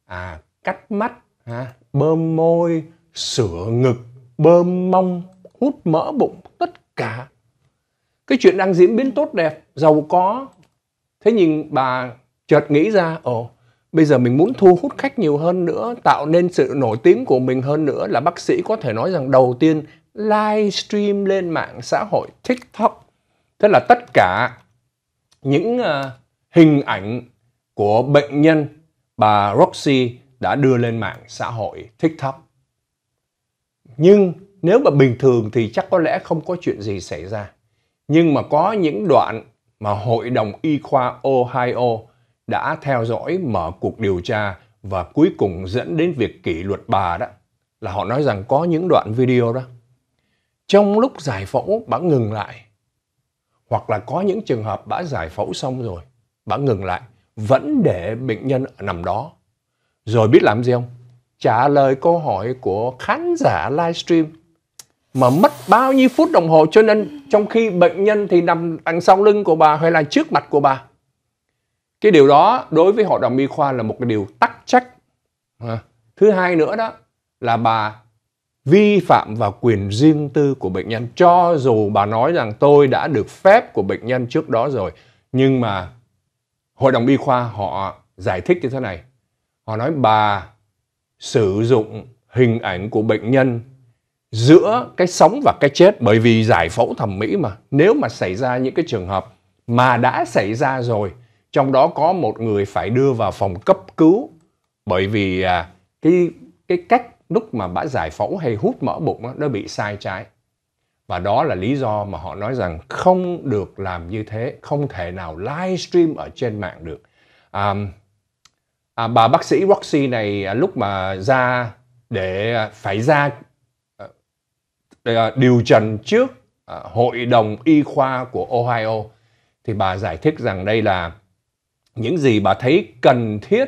à, cắt mắt à, bơm môi sửa ngực bơm mông hút mỡ bụng tất cả cái chuyện đang diễn biến tốt đẹp giàu có thế nhưng bà chợt nghĩ ra ồ bây giờ mình muốn thu hút khách nhiều hơn nữa tạo nên sự nổi tiếng của mình hơn nữa là bác sĩ có thể nói rằng đầu tiên livestream lên mạng xã hội tiktok thế là tất cả những uh, hình ảnh của bệnh nhân bà Roxy đã đưa lên mạng xã hội TikTok. Nhưng nếu mà bình thường thì chắc có lẽ không có chuyện gì xảy ra. Nhưng mà có những đoạn mà Hội đồng Y khoa Ohio đã theo dõi mở cuộc điều tra và cuối cùng dẫn đến việc kỷ luật bà đó là họ nói rằng có những đoạn video đó. Trong lúc giải phẫu bà ngừng lại hoặc là có những trường hợp bà giải phẫu xong rồi bà ngừng lại vẫn để bệnh nhân nằm đó. Rồi biết làm gì không? Trả lời câu hỏi của khán giả livestream mà mất bao nhiêu phút đồng hồ cho nên trong khi bệnh nhân thì nằm đằng sau lưng của bà hay là trước mặt của bà. Cái điều đó đối với hội đồng y khoa là một cái điều tắc trách. À. Thứ hai nữa đó là bà vi phạm vào quyền riêng tư của bệnh nhân cho dù bà nói rằng tôi đã được phép của bệnh nhân trước đó rồi nhưng mà Hội đồng y khoa họ giải thích như thế này. Họ nói bà sử dụng hình ảnh của bệnh nhân giữa cái sống và cái chết bởi vì giải phẫu thẩm mỹ mà nếu mà xảy ra những cái trường hợp mà đã xảy ra rồi trong đó có một người phải đưa vào phòng cấp cứu bởi vì à, cái cái cách lúc mà bà giải phẫu hay hút mỡ bụng đó, nó bị sai trái và đó là lý do mà họ nói rằng không được làm như thế không thể nào livestream ở trên mạng được à, à, bà bác sĩ Roxy này à, lúc mà ra để à, phải ra à, à, điều trần trước à, hội đồng y khoa của Ohio thì bà giải thích rằng đây là những gì bà thấy cần thiết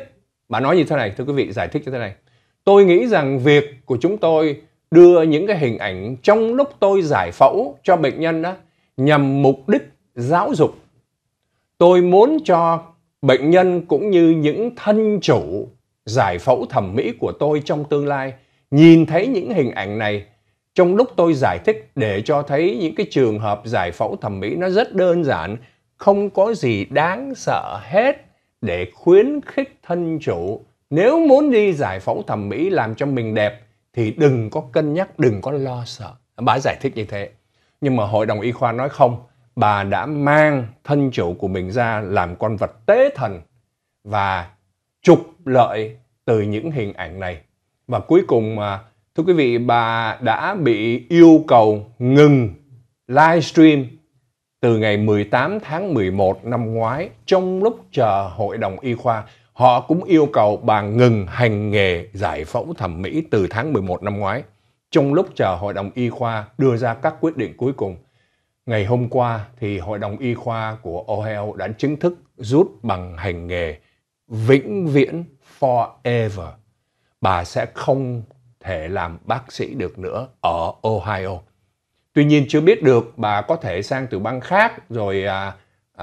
bà nói như thế này thưa quý vị giải thích như thế này tôi nghĩ rằng việc của chúng tôi đưa những cái hình ảnh trong lúc tôi giải phẫu cho bệnh nhân đó nhằm mục đích giáo dục. Tôi muốn cho bệnh nhân cũng như những thân chủ giải phẫu thẩm mỹ của tôi trong tương lai nhìn thấy những hình ảnh này trong lúc tôi giải thích để cho thấy những cái trường hợp giải phẫu thẩm mỹ nó rất đơn giản, không có gì đáng sợ hết để khuyến khích thân chủ nếu muốn đi giải phẫu thẩm mỹ làm cho mình đẹp thì đừng có cân nhắc, đừng có lo sợ. Bà giải thích như thế. Nhưng mà hội đồng y khoa nói không, bà đã mang thân chủ của mình ra làm con vật tế thần và trục lợi từ những hình ảnh này. Và cuối cùng mà thưa quý vị, bà đã bị yêu cầu ngừng livestream từ ngày 18 tháng 11 năm ngoái trong lúc chờ hội đồng y khoa họ cũng yêu cầu bà ngừng hành nghề giải phẫu thẩm mỹ từ tháng 11 năm ngoái, trong lúc chờ Hội đồng Y khoa đưa ra các quyết định cuối cùng. Ngày hôm qua thì Hội đồng Y khoa của Ohio e đã chính thức rút bằng hành nghề vĩnh viễn forever. Bà sẽ không thể làm bác sĩ được nữa ở Ohio. E Tuy nhiên chưa biết được bà có thể sang từ bang khác rồi à,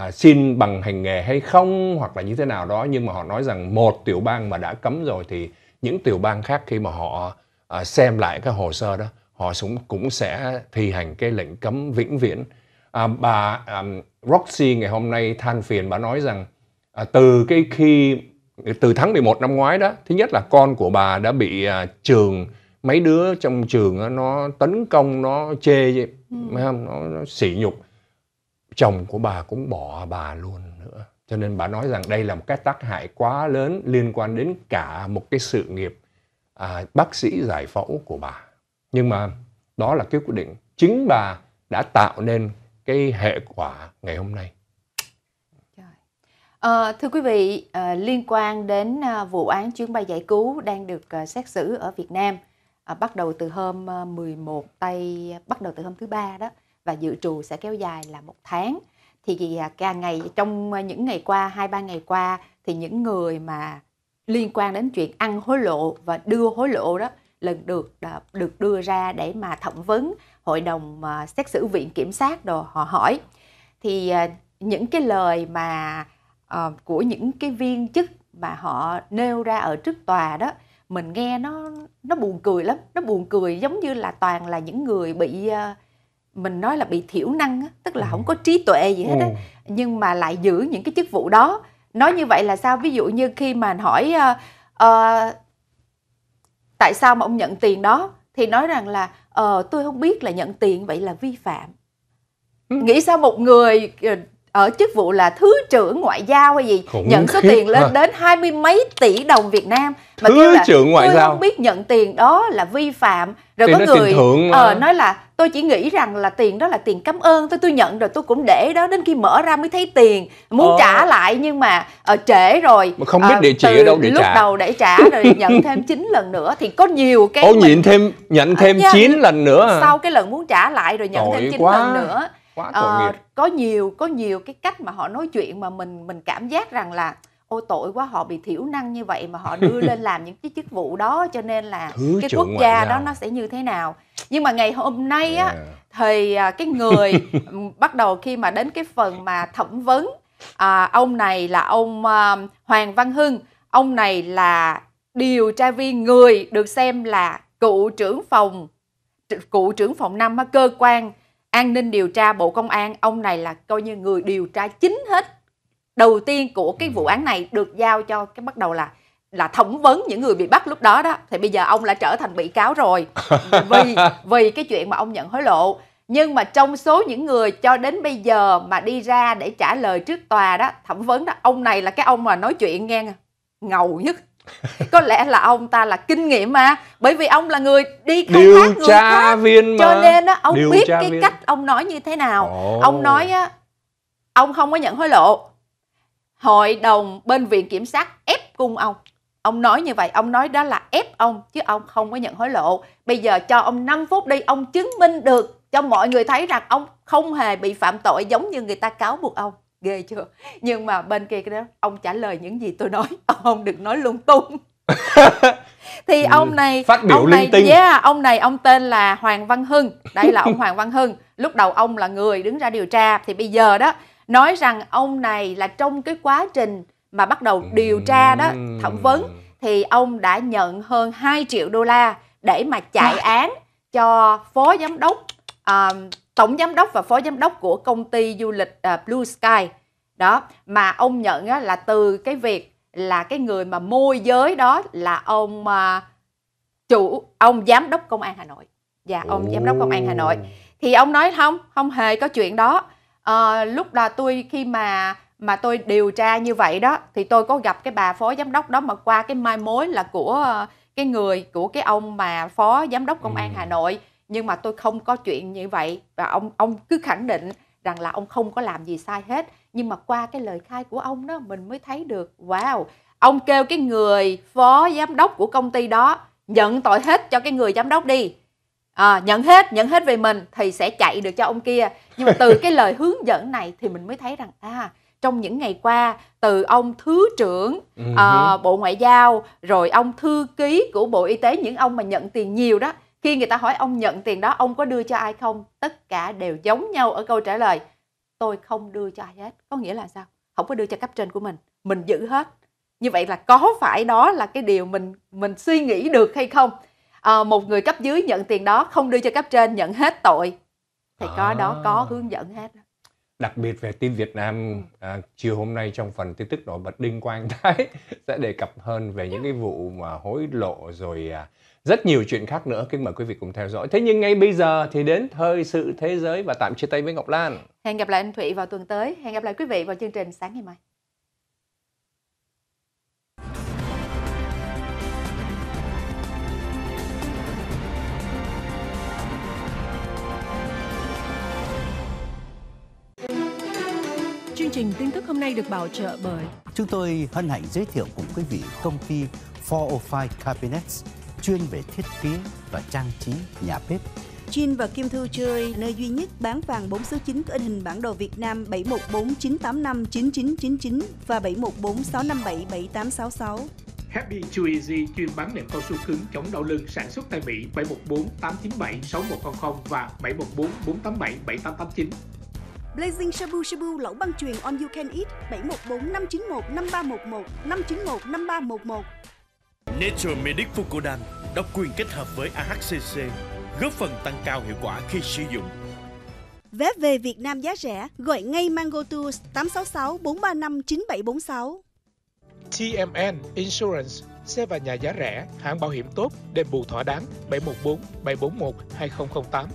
à, xin bằng hành nghề hay không hoặc là như thế nào đó nhưng mà họ nói rằng một tiểu bang mà đã cấm rồi thì những tiểu bang khác khi mà họ à, xem lại cái hồ sơ đó họ cũng cũng sẽ thi hành cái lệnh cấm vĩnh viễn à, bà à, Roxy ngày hôm nay than phiền bà nói rằng à, từ cái khi từ tháng 11 năm ngoái đó thứ nhất là con của bà đã bị à, trường mấy đứa trong trường nó tấn công nó chê ừ. không? Nó, nó sỉ nhục chồng của bà cũng bỏ bà luôn nữa cho nên bà nói rằng đây là một cái tác hại quá lớn liên quan đến cả một cái sự nghiệp à, bác sĩ giải phẫu của bà nhưng mà đó là cái quyết định chính bà đã tạo nên cái hệ quả ngày hôm nay À, thưa quý vị, à, liên quan đến à, vụ án chuyến bay giải cứu đang được à, xét xử ở Việt Nam à, bắt đầu từ hôm à, 11 tây bắt đầu từ hôm thứ ba đó và dự trù sẽ kéo dài là một tháng thì à, càng ngày trong à, những ngày qua hai ba ngày qua thì những người mà liên quan đến chuyện ăn hối lộ và đưa hối lộ đó lần được à, được đưa ra để mà thẩm vấn hội đồng xét xử viện kiểm sát đồ họ hỏi thì những cái lời mà uh, của những cái viên chức mà họ nêu ra ở trước tòa đó mình nghe nó nó buồn cười lắm nó buồn cười giống như là toàn là những người bị uh, mình nói là bị thiểu năng tức là ừ. không có trí tuệ gì hết á, ừ. nhưng mà lại giữ những cái chức vụ đó nói như vậy là sao ví dụ như khi mà hỏi uh, uh, tại sao mà ông nhận tiền đó thì nói rằng là uh, tôi không biết là nhận tiền vậy là vi phạm ừ. nghĩ sao một người ở chức vụ là thứ trưởng ngoại giao hay gì Khủng nhận số tiền lên à. đến hai mươi mấy tỷ đồng Việt Nam mà thứ kêu là trưởng ngoại tôi giao. không biết nhận tiền đó là vi phạm rồi tiền có người ờ uh, nói là tôi chỉ nghĩ rằng là tiền đó là tiền cảm ơn tôi tôi nhận rồi tôi cũng để đó đến khi mở ra mới thấy tiền muốn ờ. trả lại nhưng mà ở ờ, uh, trễ rồi mà không biết ờ, địa chỉ ở đâu để lúc trả đầu để trả rồi [laughs] nhận thêm 9 lần nữa thì có nhiều cái Ô, mình... nhận thêm nhận ờ, thêm à, 9 lần nữa à. sau cái lần muốn trả lại rồi nhận Tội thêm 9 quá. lần nữa quá ờ, tội uh, có nhiều có nhiều cái cách mà họ nói chuyện mà mình mình cảm giác rằng là ôi tội quá họ bị thiểu năng như vậy mà họ đưa [laughs] lên làm những cái chức vụ đó cho nên là Thứ cái quốc gia đó nó sẽ như thế nào nhưng mà ngày hôm nay yeah. á thì à, cái người [laughs] bắt đầu khi mà đến cái phần mà thẩm vấn à, ông này là ông uh, Hoàng Văn Hưng ông này là điều tra viên người được xem là cựu trưởng phòng cựu trưởng phòng năm cơ quan an ninh điều tra Bộ Công an, ông này là coi như người điều tra chính hết đầu tiên của cái vụ án này được giao cho cái bắt đầu là là thẩm vấn những người bị bắt lúc đó đó thì bây giờ ông đã trở thành bị cáo rồi [laughs] vì vì cái chuyện mà ông nhận hối lộ nhưng mà trong số những người cho đến bây giờ mà đi ra để trả lời trước tòa đó thẩm vấn đó ông này là cái ông mà nói chuyện nghe ngầu nhất [laughs] có lẽ là ông ta là kinh nghiệm mà bởi vì ông là người đi khai điều thác người khác viên mà. cho nên á ông điều biết cái viên. cách ông nói như thế nào oh. ông nói á ông không có nhận hối lộ hội đồng bên viện kiểm sát ép cung ông ông nói như vậy ông nói đó là ép ông chứ ông không có nhận hối lộ bây giờ cho ông 5 phút đi ông chứng minh được cho mọi người thấy rằng ông không hề bị phạm tội giống như người ta cáo buộc ông ghê chưa nhưng mà bên kia cái đó ông trả lời những gì tôi nói [laughs] ông đừng nói lung tung [laughs] thì ừ, ông này phát biểu ông này, linh tinh yeah, ông này ông tên là Hoàng Văn Hưng đây là ông Hoàng Văn Hưng lúc đầu ông là người đứng ra điều tra thì bây giờ đó nói rằng ông này là trong cái quá trình mà bắt đầu điều tra đó thẩm vấn thì ông đã nhận hơn 2 triệu đô la để mà chạy án cho phó giám đốc uh, tổng giám đốc và phó giám đốc của công ty du lịch uh, Blue Sky đó mà ông nhận á, là từ cái việc là cái người mà môi giới đó là ông uh, chủ ông giám đốc công an Hà Nội dạ ông Ồ. giám đốc công an Hà Nội thì ông nói không không hề có chuyện đó à, lúc là tôi khi mà mà tôi điều tra như vậy đó thì tôi có gặp cái bà phó giám đốc đó mà qua cái mai mối là của ờ, cái người của cái ông mà phó giám đốc công an Hà ừ. Nội nhưng mà tôi không có chuyện như vậy và ông ông cứ khẳng định rằng là ông không có làm gì sai hết nhưng mà qua cái lời khai của ông đó mình mới thấy được wow ông kêu cái người phó giám đốc của công ty đó nhận tội hết cho cái người giám đốc đi à, nhận hết nhận hết về mình thì sẽ chạy được cho ông kia nhưng mà từ [laughs] cái lời hướng dẫn này thì mình mới thấy rằng à trong những ngày qua từ ông thứ trưởng uh, bộ ngoại giao rồi ông thư ký của bộ y tế những ông mà nhận tiền nhiều đó khi người ta hỏi ông nhận tiền đó ông có đưa cho ai không tất cả đều giống nhau ở câu trả lời tôi không đưa cho ai hết có nghĩa là sao không có đưa cho cấp trên của mình mình giữ hết như vậy là có phải đó là cái điều mình mình suy nghĩ được hay không à, một người cấp dưới nhận tiền đó không đưa cho cấp trên nhận hết tội thì à. có đó à. có hướng dẫn hết đặc biệt về tin Việt Nam ừ. à, chiều hôm nay trong phần tin tức nổi bật Đinh Quang [laughs] Thái sẽ đề cập hơn về những cái vụ mà hối lộ rồi à, rất nhiều chuyện khác nữa kính mời quý vị cùng theo dõi thế nhưng ngay bây giờ thì đến thời sự thế giới và tạm chia tay với ngọc lan hẹn gặp lại anh thụy vào tuần tới hẹn gặp lại quý vị vào chương trình sáng ngày mai Chương trình tin tức hôm nay được bảo trợ bởi Chúng tôi hân hạnh giới thiệu cùng quý vị công ty 405 Cabinets chuyên về thiết kế và trang trí nhà bếp. Jin và Kim Thư chơi nơi duy nhất bán vàng 469 có in hình bản đồ Việt Nam 7149859999 và 7146577866. Happy Too Easy chuyên bán nệm cao su cứng chống đau lưng sản xuất tại Mỹ 714 897 6100 và 714 487 7889. Blazing Shabu Shabu lẩu băng chuyền on you can eat 714 591 5311 591 5311 Nature Medic Fucodan độc quyền kết hợp với AHCC, góp phần tăng cao hiệu quả khi sử dụng. Vé về Việt Nam giá rẻ, gọi ngay Mango Tours 866 435 9746. TMN Insurance, xe và nhà giá rẻ, hãng bảo hiểm tốt, đền bù thỏa đáng 714 741 2008.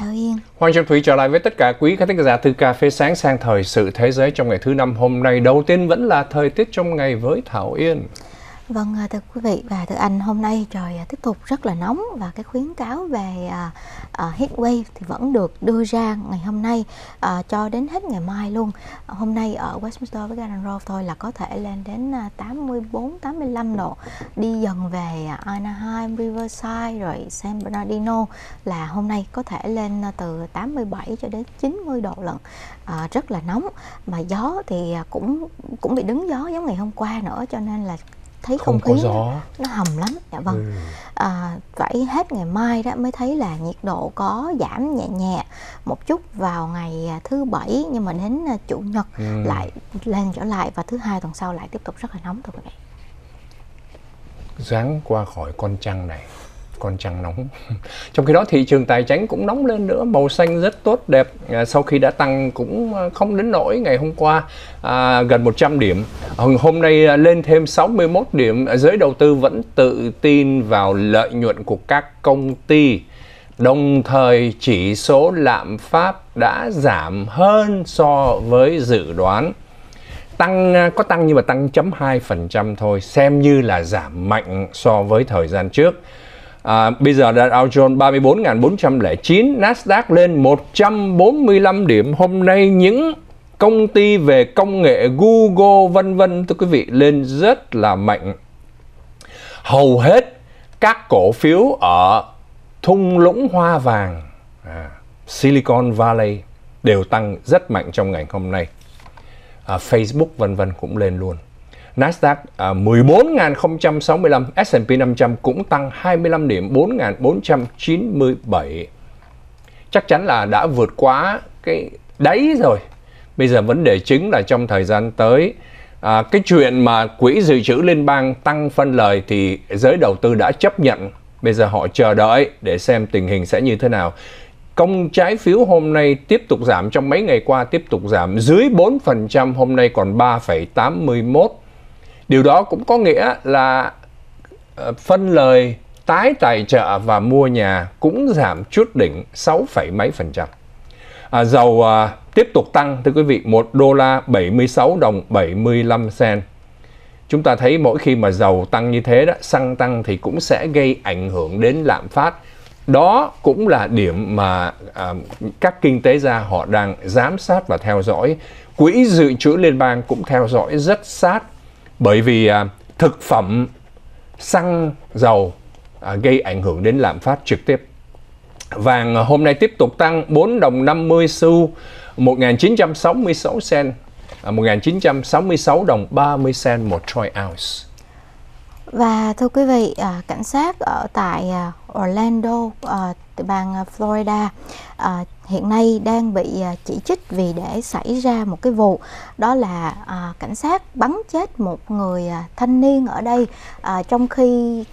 Thảo Yên. Hoàng Trọng Thủy trở lại với tất cả quý khán thính giả từ cà phê sáng sang thời sự thế giới trong ngày thứ năm hôm nay. Đầu tiên vẫn là thời tiết trong ngày với Thảo Yên. Vâng à, thưa quý vị và thưa anh hôm nay trời à, tiếp tục rất là nóng và cái khuyến cáo về à, à heat wave thì vẫn được đưa ra ngày hôm nay cho đến hết ngày mai luôn. hôm nay ở Westminster với Garden Grove thôi là có thể lên đến 84 85 độ đi dần về Anaheim, Riverside rồi San Bernardino là hôm nay có thể lên từ 87 cho đến 90 độ lận. rất là nóng mà gió thì cũng cũng bị đứng gió giống ngày hôm qua nữa cho nên là thấy không, không khí nó, nó hầm lắm dạ vâng ừ. à, phải hết ngày mai đó mới thấy là nhiệt độ có giảm nhẹ nhẹ một chút vào ngày à, thứ bảy nhưng mà đến à, chủ nhật ừ. lại lên trở lại và thứ hai tuần sau lại tiếp tục rất là nóng thôi các bạn ráng qua khỏi con trăng này còn chẳng nóng [laughs] trong khi đó thị trường tài chính cũng nóng lên nữa màu xanh rất tốt đẹp à, sau khi đã tăng cũng à, không đến nỗi ngày hôm qua à, gần 100 điểm à, hôm nay à, lên thêm 61 điểm à, giới đầu tư vẫn tự tin vào lợi nhuận của các công ty đồng thời chỉ số lạm phát đã giảm hơn so với dự đoán tăng có tăng nhưng mà tăng chấm 2% thôi xem như là giảm mạnh so với thời gian trước À, bây giờ là Dow Jones 34.409, Nasdaq lên 145 điểm. Hôm nay những công ty về công nghệ Google vân vân thưa quý vị lên rất là mạnh. Hầu hết các cổ phiếu ở thung lũng hoa vàng à, Silicon Valley đều tăng rất mạnh trong ngày hôm nay. À, Facebook vân vân cũng lên luôn. Nasdaq à, 14.065, S&P 500 cũng tăng 25 điểm 4.497. Chắc chắn là đã vượt quá cái đáy rồi. Bây giờ vấn đề chính là trong thời gian tới à, cái chuyện mà quỹ dự trữ liên bang tăng phân lời thì giới đầu tư đã chấp nhận. Bây giờ họ chờ đợi để xem tình hình sẽ như thế nào. Công trái phiếu hôm nay tiếp tục giảm trong mấy ngày qua tiếp tục giảm dưới 4%, hôm nay còn 3,81 điều đó cũng có nghĩa là ờ, phân lời tái tài trợ và mua nhà cũng giảm chút đỉnh 6, mấy phần trăm. À, dầu à, tiếp tục tăng thưa quý vị 1 đô la 76 đồng 75 sen. Chúng ta thấy mỗi khi mà dầu tăng như thế đó, xăng tăng thì cũng sẽ gây ảnh hưởng đến lạm phát. Đó cũng là điểm mà à, các kinh tế gia họ đang giám sát và theo dõi. Quỹ dự trữ liên bang cũng theo dõi rất sát bởi vì à, thực phẩm xăng dầu à, gây ảnh hưởng đến lạm phát trực tiếp. Vàng hôm nay tiếp tục tăng 4 đồng 50 xu 1966 sen à, 1966 đồng 30 sen một troy ounce. Và thưa quý vị, à, cảnh sát ở tại à, Orlando, à, bang Florida à, hiện nay đang bị à, chỉ trích vì để xảy ra một cái vụ đó là à, cảnh sát bắn chết một người à, thanh niên ở đây trong khi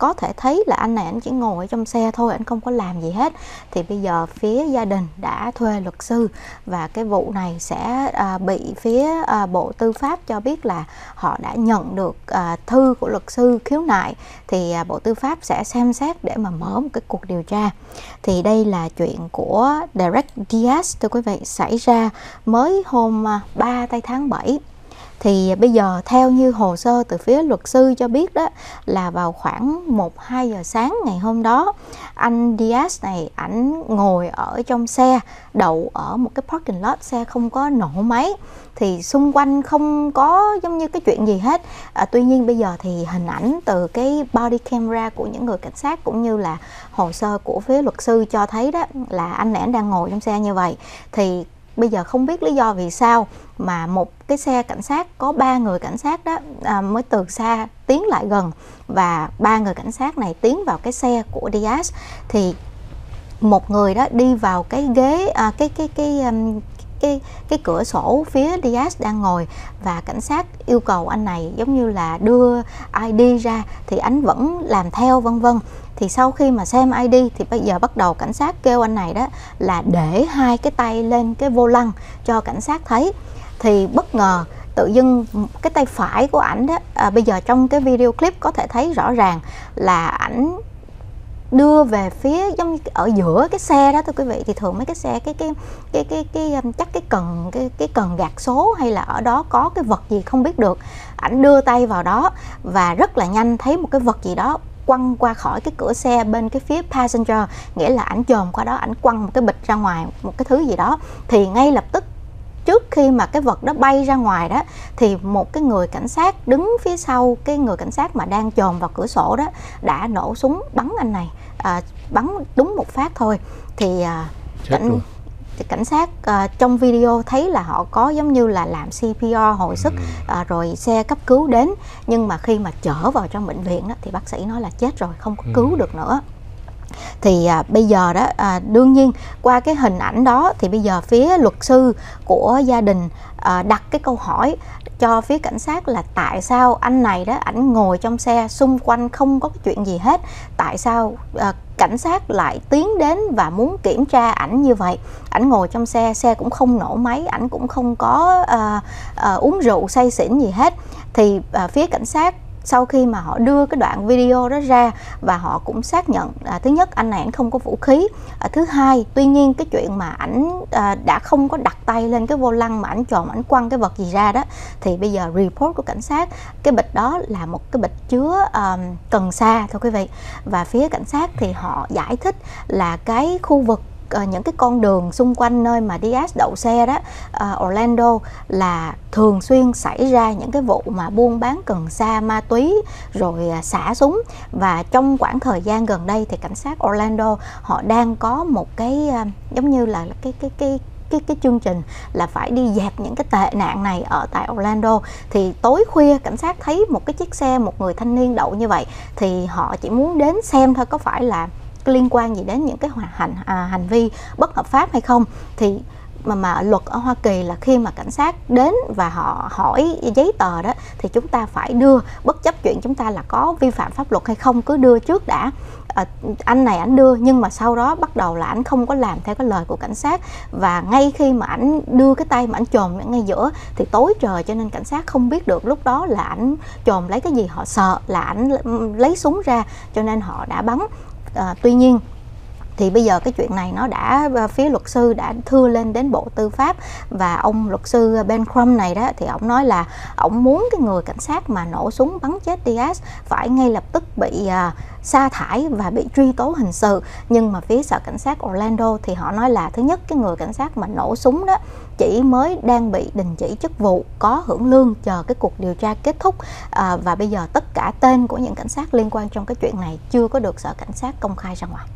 có thể thấy là anh này anh chỉ ngồi ở trong xe thôi anh không có làm gì hết thì bây giờ phía gia đình đã thuê luật sư và cái vụ này sẽ à, bị phía à, bộ tư pháp cho biết là họ đã nhận được à, thư của luật sư khiếu nại thì à, bộ tư pháp sẽ xem xét để mà mở một cái cuộc điều tra thì đây là chuyện của Derek Diaz thưa quý vị xảy ra mới hôm 3 à, tây tháng 7 thì bây giờ theo như hồ sơ từ phía luật sư cho biết đó là vào khoảng 1 2 giờ sáng ngày hôm đó anh Diaz này ảnh ngồi ở trong xe đậu ở một cái parking lot xe không có nổ máy thì xung quanh không có giống như cái chuyện gì hết à, tuy nhiên bây giờ thì hình ảnh từ cái body camera của những người cảnh sát cũng như là hồ sơ của phía luật sư cho thấy đó là anh này anh đang ngồi trong xe như vậy thì bây giờ không biết lý do vì sao mà một cái xe cảnh sát có ba người cảnh sát đó à, mới từ xa tiến lại gần và ba người cảnh sát này tiến vào cái xe của Diaz thì một người đó đi vào cái ghế à, cái cái cái cái, um, cái cái cửa sổ phía Diaz đang ngồi và cảnh sát yêu cầu anh này giống như là đưa ID ra thì anh vẫn làm theo vân vân thì sau khi mà xem ID thì bây giờ bắt đầu cảnh sát kêu anh này đó là để hai cái tay lên cái vô lăng cho cảnh sát thấy thì bất ngờ tự dưng cái tay phải của ảnh đó à, bây giờ trong cái video clip có thể thấy rõ ràng là ảnh đưa về phía giống như ở giữa cái xe đó thưa quý vị thì thường mấy cái xe cái cái cái cái, cái, cái um, chắc cái cần cái cái cần gạt số hay là ở đó có cái vật gì không biết được ảnh đưa tay vào đó và rất là nhanh thấy một cái vật gì đó quăng qua khỏi cái cửa xe bên cái phía passenger nghĩa là ảnh chồm qua đó ảnh quăng một cái bịch ra ngoài một cái thứ gì đó thì ngay lập tức trước khi mà cái vật đó bay ra ngoài đó thì một cái người cảnh sát đứng phía sau cái người cảnh sát mà đang chồm vào cửa sổ đó đã nổ súng bắn anh này à, bắn đúng một phát thôi thì à, cảnh luôn cảnh sát uh, trong video thấy là họ có giống như là làm CPR hồi sức uh, rồi xe cấp cứu đến nhưng mà khi mà chở vào trong bệnh viện đó, thì bác sĩ nói là chết rồi không có ừ. cứu được nữa thì à, bây giờ đó à, đương nhiên qua cái hình ảnh đó thì bây giờ phía luật sư của gia đình à, đặt cái câu hỏi cho phía cảnh sát là tại sao anh này đó ảnh ngồi trong xe xung quanh không có cái chuyện gì hết tại sao à, cảnh sát lại tiến đến và muốn kiểm tra ảnh như vậy ảnh ngồi trong xe xe cũng không nổ máy ảnh cũng không có à, à, uống rượu say xỉn gì hết thì à, phía cảnh sát sau khi mà họ đưa cái đoạn video đó ra và họ cũng xác nhận là thứ nhất anh này anh không có vũ khí à, thứ hai tuy nhiên cái chuyện mà ảnh à, đã không có đặt tay lên cái vô lăng mà ảnh tròn ảnh quăng cái vật gì ra đó thì bây giờ report của cảnh sát cái bịch đó là một cái bịch chứa um, cần sa thôi quý vị và phía cảnh sát thì họ giải thích là cái khu vực Ờ, những cái con đường xung quanh nơi mà Diaz đậu xe đó uh, Orlando là thường xuyên xảy ra những cái vụ mà buôn bán cần sa ma túy rồi ờ, xả súng và trong khoảng thời gian gần đây thì cảnh sát Orlando họ đang có một cái uh, giống như là cái cái cái cái cái chương trình là phải đi dẹp những cái tệ nạn này ở tại Orlando thì tối khuya cảnh sát thấy một cái chiếc xe một người thanh niên đậu như vậy thì họ chỉ muốn đến xem thôi có phải là liên quan gì đến những cái hoạt hành à, hành vi bất hợp pháp hay không thì mà mà luật ở Hoa Kỳ là khi mà cảnh sát đến và họ hỏi giấy tờ đó thì chúng ta phải đưa bất chấp chuyện chúng ta là có vi phạm pháp luật hay không cứ đưa trước đã à, anh này ảnh đưa nhưng mà sau đó bắt đầu là ảnh không có làm theo cái lời của cảnh sát và ngay khi mà ảnh đưa cái tay mà ảnh chồm ngay giữa thì tối trời cho nên cảnh sát không biết được lúc đó là ảnh chồm lấy cái gì họ sợ là ảnh lấy súng ra cho nên họ đã bắn à, tuy nhiên thì bây giờ cái chuyện này nó đã ờ, phía luật sư đã thưa lên đến bộ tư pháp và ông luật sư ờ, Ben Crum này đó thì ông nói là ông muốn cái người cảnh sát mà nổ súng bắn chết Diaz phải ngay lập tức bị ờ, sa thải và bị truy tố hình sự nhưng mà phía sở cảnh sát Orlando thì họ nói là thứ nhất cái người cảnh sát mà nổ súng đó chỉ mới đang bị đình chỉ chức vụ có hưởng lương chờ cái cuộc điều tra kết thúc à, và bây giờ tất cả tên của những cảnh sát liên quan trong cái chuyện này chưa có được sở cảnh sát công khai ra ngoài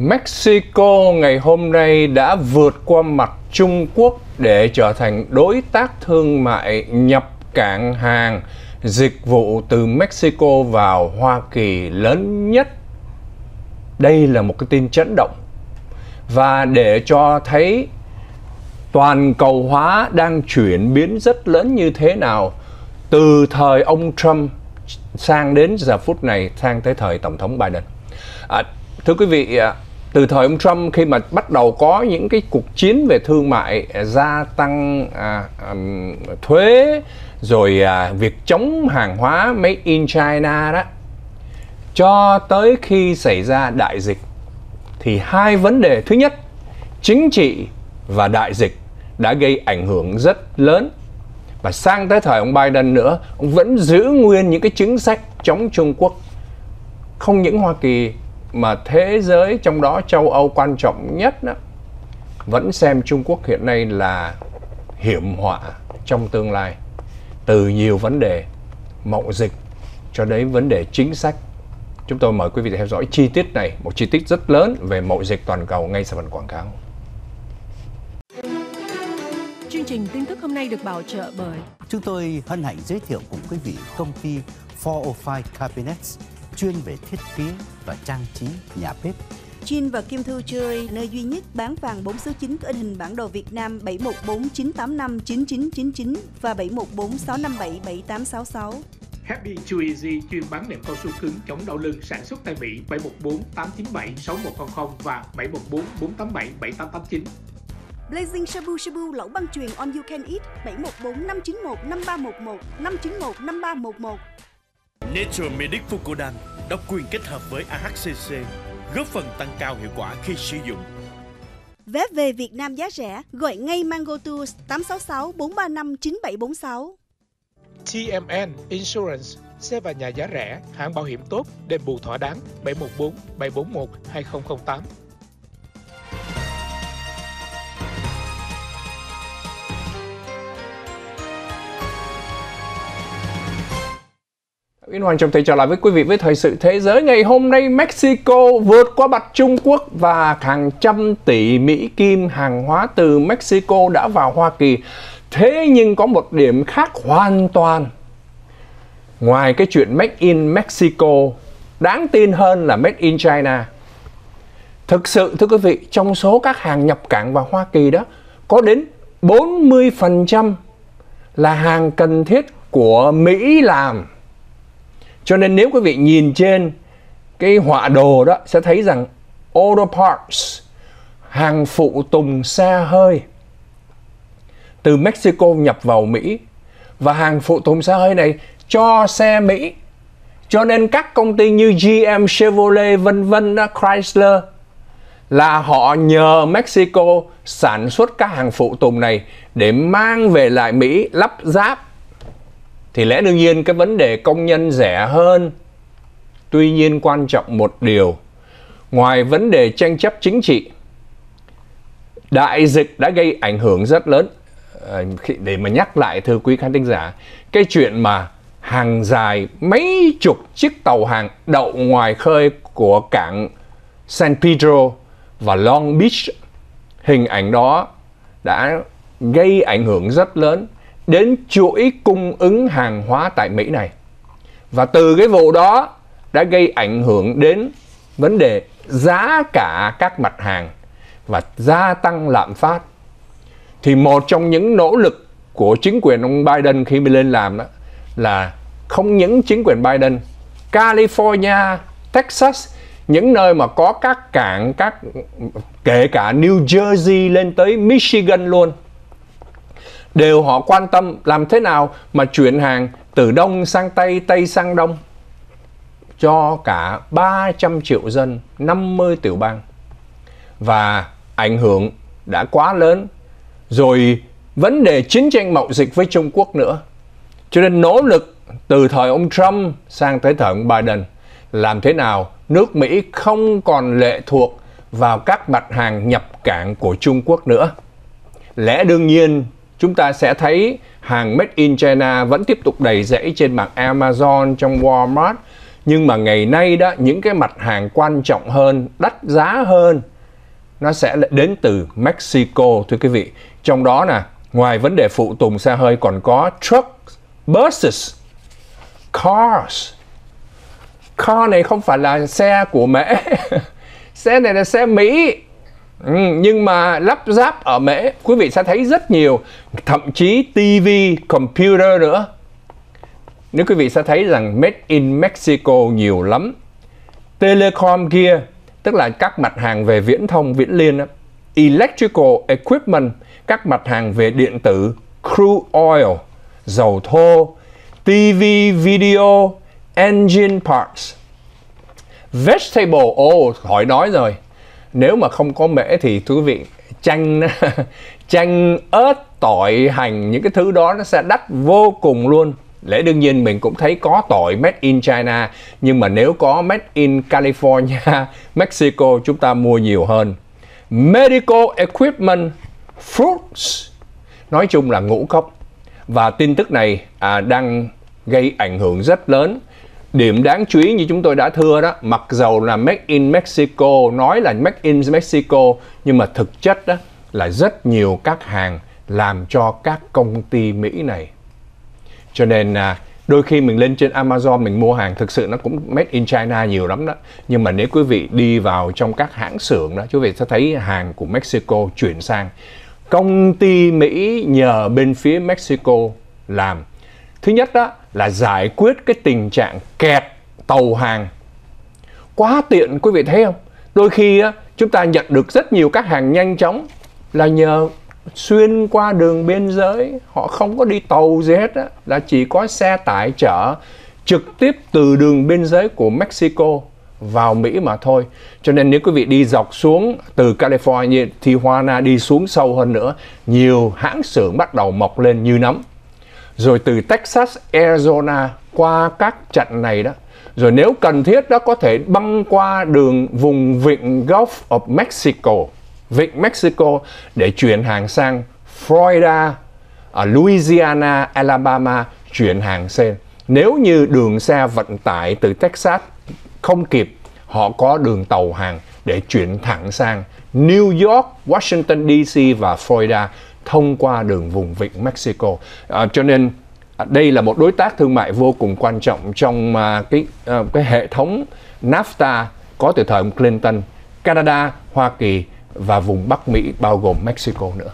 Mexico ngày hôm nay đã vượt qua mặt Trung Quốc để trở thành đối tác thương mại nhập cảng hàng dịch vụ từ Mexico vào Hoa Kỳ lớn nhất. Đây là một cái tin chấn động và để cho thấy toàn cầu hóa đang chuyển biến rất lớn như thế nào từ thời ông Trump sang đến giờ phút này sang tới thời tổng thống Biden. À, thưa quý vị à, từ thời ông Trump khi mà bắt đầu có những cái cuộc chiến về thương mại à, gia tăng à, à, thuế rồi à, việc chống hàng hóa made in China đó cho tới khi xảy ra đại dịch thì hai vấn đề thứ nhất chính trị và đại dịch đã gây ảnh hưởng rất lớn và sang tới thời ông Biden nữa ông vẫn giữ nguyên những cái chính sách chống Trung Quốc không những Hoa Kỳ mà thế giới trong đó châu Âu quan trọng nhất đó, vẫn xem Trung Quốc hiện nay là hiểm họa trong tương lai từ nhiều vấn đề mậu dịch cho đến vấn đề chính sách chúng tôi mời quý vị theo dõi chi tiết này một chi tiết rất lớn về mậu dịch toàn cầu ngay sau phần quảng cáo chương trình tin tức hôm nay được bảo trợ bởi chúng tôi hân hạnh giới thiệu cùng quý vị công ty 405 Cabinets chuyên về thiết kế và trang trí nhà bếp. Jin và Kim Thư chơi nơi duy nhất bán vàng 4 số 9 có in hình bản đồ Việt Nam 7149859999 và 7146577866. Happy Too Easy chuyên bán nệm cao su cứng chống đau lưng sản xuất tại Mỹ 714 897 6100 và 714 487 7889. Blazing Shabu Shabu lẩu băng truyền on you can eat 714 591 5311 591 5311 Nature Medic Fucodan độc quyền kết hợp với AHCC, góp phần tăng cao hiệu quả khi sử dụng. Vé về Việt Nam giá rẻ, gọi ngay Mango Tours 866 435 9746. TMN Insurance, xe và nhà giá rẻ, hãng bảo hiểm tốt, đền bù thỏa đáng 714 741 2008. Yên Hoàng Trọng Thầy trở lại với quý vị với thời sự thế giới Ngày hôm nay Mexico vượt qua bạch Trung Quốc Và hàng trăm tỷ Mỹ Kim hàng hóa từ Mexico đã vào Hoa Kỳ Thế nhưng có một điểm khác hoàn toàn Ngoài cái chuyện Make in Mexico Đáng tin hơn là Made in China Thực sự thưa quý vị Trong số các hàng nhập cảng vào Hoa Kỳ đó Có đến 40% là hàng cần thiết của Mỹ làm cho nên nếu quý vị nhìn trên cái họa đồ đó sẽ thấy rằng auto parts hàng phụ tùng xe hơi từ Mexico nhập vào Mỹ và hàng phụ tùng xe hơi này cho xe Mỹ. Cho nên các công ty như GM, Chevrolet, vân vân, Chrysler là họ nhờ Mexico sản xuất các hàng phụ tùng này để mang về lại Mỹ lắp ráp thì lẽ đương nhiên cái vấn đề công nhân rẻ hơn tuy nhiên quan trọng một điều ngoài vấn đề tranh chấp chính trị đại dịch đã gây ảnh hưởng rất lớn ờ, để mà nhắc lại thưa quý khán thính giả cái chuyện mà hàng dài mấy chục chiếc tàu hàng đậu ngoài khơi của cảng San Pedro và Long Beach hình ảnh đó đã gây ảnh hưởng rất lớn đến chuỗi cung ứng hàng hóa tại Mỹ này. Và từ cái vụ đó đã gây ảnh hưởng đến vấn đề giá cả các mặt hàng và gia tăng lạm phát. Thì một trong những nỗ lực của chính quyền ông Biden khi mới lên làm đó là không những chính quyền Biden, California, Texas, những nơi mà có các cảng, các kể cả New Jersey lên tới Michigan luôn – đều họ quan tâm làm thế nào mà chuyển hàng từ Đông sang Tây, Tây sang Đông cho cả 300 triệu dân, 50 tiểu bang. Và ảnh hưởng đã quá lớn. Rồi vấn đề chiến tranh mậu dịch với Trung Quốc nữa. Cho nên nỗ lực từ thời ông Trump sang tới thời ông Biden làm thế nào nước Mỹ không còn lệ thuộc vào các mặt hàng nhập cảng của Trung Quốc nữa. Lẽ đương nhiên chúng ta sẽ thấy hàng made in China vẫn tiếp tục đầy rẫy trên mạng Amazon trong Walmart nhưng mà ngày nay đó những cái mặt hàng quan trọng hơn đắt giá hơn nó sẽ đến từ Mexico thưa quý vị trong đó nè ngoài vấn đề phụ tùng xe hơi còn có trucks buses cars car này không phải là xe của Mỹ [laughs] xe này là xe Mỹ Ừ, nhưng mà lắp ráp ở Mễ quý vị sẽ thấy rất nhiều thậm chí TV, computer nữa nếu quý vị sẽ thấy rằng made in Mexico nhiều lắm telecom gear tức là các mặt hàng về viễn thông viễn liên electrical equipment các mặt hàng về điện tử crude oil dầu thô TV video engine parts vegetable ô oh, hỏi nói rồi nếu mà không có mễ thì thú vị chanh [laughs] chanh ớt tỏi hành những cái thứ đó nó sẽ đắt vô cùng luôn lẽ đương nhiên mình cũng thấy có tỏi made in China nhưng mà nếu có made in California, [laughs] Mexico chúng ta mua nhiều hơn. Medical equipment, fruits, nói chung là ngũ cốc. Và tin tức này à, đang gây ảnh hưởng rất lớn Điểm đáng chú ý như chúng tôi đã thưa đó, mặc dầu là Make in Mexico, nói là Make in Mexico, nhưng mà thực chất đó là rất nhiều các hàng làm cho các công ty Mỹ này. Cho nên à, đôi khi mình lên trên Amazon mình mua hàng thực sự nó cũng made in China nhiều lắm đó. Nhưng mà nếu quý vị đi vào trong các hãng xưởng đó, quý vị sẽ thấy hàng của Mexico chuyển sang công ty Mỹ nhờ bên phía Mexico làm Thứ nhất đó là giải quyết cái tình trạng kẹt tàu hàng. Quá tiện quý vị thấy không? Đôi khi á, chúng ta nhận được rất nhiều các hàng nhanh chóng là nhờ xuyên qua đường biên giới họ không có đi tàu gì hết á, là chỉ có xe tải chở trực tiếp từ đường biên giới của Mexico vào Mỹ mà thôi. Cho nên nếu quý vị đi dọc xuống từ California, thì Tijuana đi xuống sâu hơn nữa, nhiều hãng xưởng bắt đầu mọc lên như nấm rồi từ Texas, Arizona qua các trận này đó. Rồi nếu cần thiết đó có thể băng qua đường vùng vịnh Gulf of Mexico, vịnh Mexico để chuyển hàng sang Florida, ở à, Louisiana, Alabama chuyển hàng sen. Nếu như đường xe vận tải từ Texas không kịp, họ có đường tàu hàng để chuyển thẳng sang New York, Washington DC và Florida thông qua đường vùng vịnh Mexico. À, cho nên à, đây là một đối tác thương mại vô cùng quan trọng trong uh, cái uh, cái hệ thống NAFTA có từ thời ông Clinton, Canada, Hoa Kỳ và vùng Bắc Mỹ bao gồm Mexico nữa.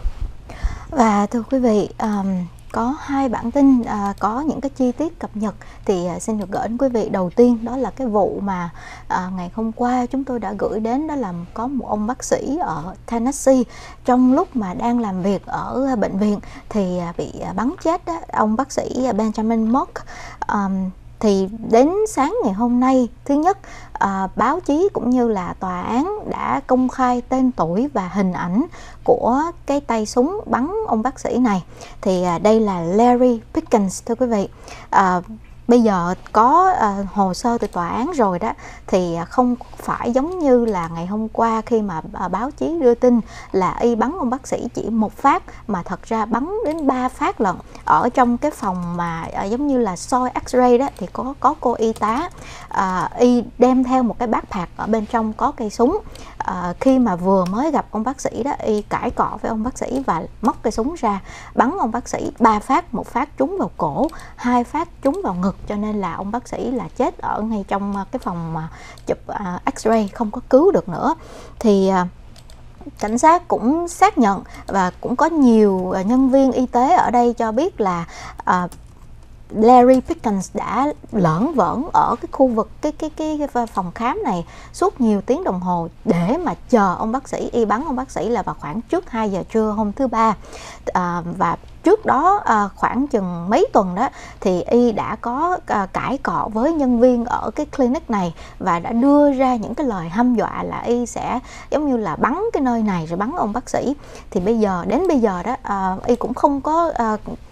Và thưa quý vị, um, có hai bản tin à, có những cái chi tiết cập nhật thì à, xin được gửi đến quý vị đầu tiên đó là cái vụ mà à, ngày hôm qua chúng tôi đã gửi đến đó là có một ông bác sĩ ở Tennessee trong lúc mà đang làm việc ở bệnh viện thì à, bị à, bắn chết đó, ông bác sĩ Benjamin Mock um, thì đến sáng ngày hôm nay thứ nhất à, báo chí cũng như là tòa án đã công khai tên tuổi và hình ảnh của cái tay súng bắn ông bác sĩ này thì à, đây là Larry Pickens thưa quý vị à, bây giờ có uh, hồ sơ từ tòa án rồi đó thì ờ, không phải giống như là ngày hôm qua khi mà uh, báo chí đưa tin là y bắn ông bác sĩ chỉ một phát mà thật ra bắn đến ba phát lần ở trong cái phòng mà uh, giống như là soi x-ray đó thì có có cô y tá uh, y đem theo một cái bát phạt ở bên trong có cây súng uh, khi mà vừa mới gặp ông bác sĩ đó y cãi cọ với ông bác sĩ và móc cây súng ra bắn ông bác sĩ ba phát một phát trúng vào cổ hai phát trúng vào ngực cho nên là ông bác sĩ là chết ở ngay trong à, cái phòng à, chụp à, x-ray không có cứu được nữa thì cảnh sát cũng xác nhận và cũng có nhiều nhân viên y tế ở đây cho biết là Larry Pickens đã lởn vởn ở cái khu vực cái cái cái phòng khám này suốt nhiều tiếng đồng hồ để mà chờ ông bác sĩ y bắn ông bác sĩ là vào khoảng trước 2 giờ trưa hôm thứ ba à, và trước đó à, khoảng chừng mấy tuần đó thì y đã có à, cãi cọ với nhân viên ở cái clinic này và đã đưa ra những cái lời hăm dọa là y sẽ giống như là bắn cái nơi này rồi bắn ông bác sĩ thì bây giờ đến bây giờ đó à, y cũng không có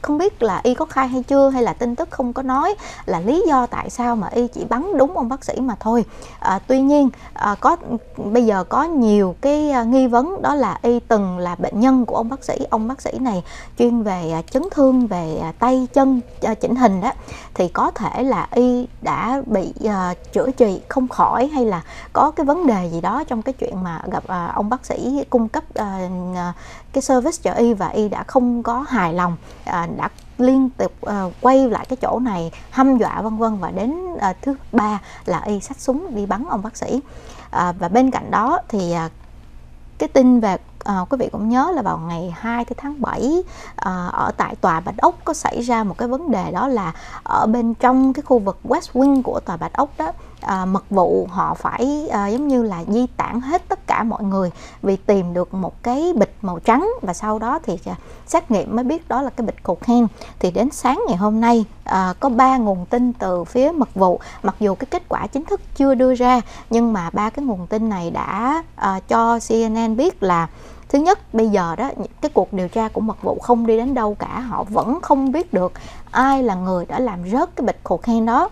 không biết là y có khai hay chưa hay là tin tức không có nói là lý do tại sao mà y chỉ bắn đúng ông bác sĩ mà thôi à, tuy nhiên à, có bây giờ có nhiều cái nghi vấn đó là y từng là bệnh nhân của ông bác sĩ ông bác sĩ này chuyên về À, chấn thương về à, tay chân à, chỉnh hình đó thì có thể là y đã bị chữa trị không khỏi hay là có cái vấn đề gì đó trong cái chuyện mà gặp ông bác sĩ cung cấp cái service cho y và y đã không có hài lòng đã liên tục uh, quay lại cái chỗ này hăm dọa vân vân và đến uh, thứ ba là y xách súng đi bắn ông bác sĩ uh, và bên cạnh đó thì uh, cái tin về à, quý vị cũng nhớ là vào ngày 2 tháng 7 à, ờ, ở tại tòa Bạch Ốc có xảy ra một cái vấn đề đó là ở bên trong cái khu vực West Wing của tòa Bạch Ốc đó à, mật vụ họ phải à, giống như là di tản hết tất cả mọi người vì tìm được một cái bịch màu trắng và sau đó thì à, xét nghiệm mới biết đó là cái bịch cột hen thì đến sáng ngày hôm nay à, có ba nguồn tin từ phía mật vụ mặc dù cái kết quả chính thức chưa đưa ra nhưng mà ba cái nguồn tin này đã à, cho CNN biết là thứ nhất bây giờ đó cái cuộc điều tra của mật vụ không đi đến đâu cả họ vẫn không biết được ai là người đã làm rớt cái bịch cột hen đó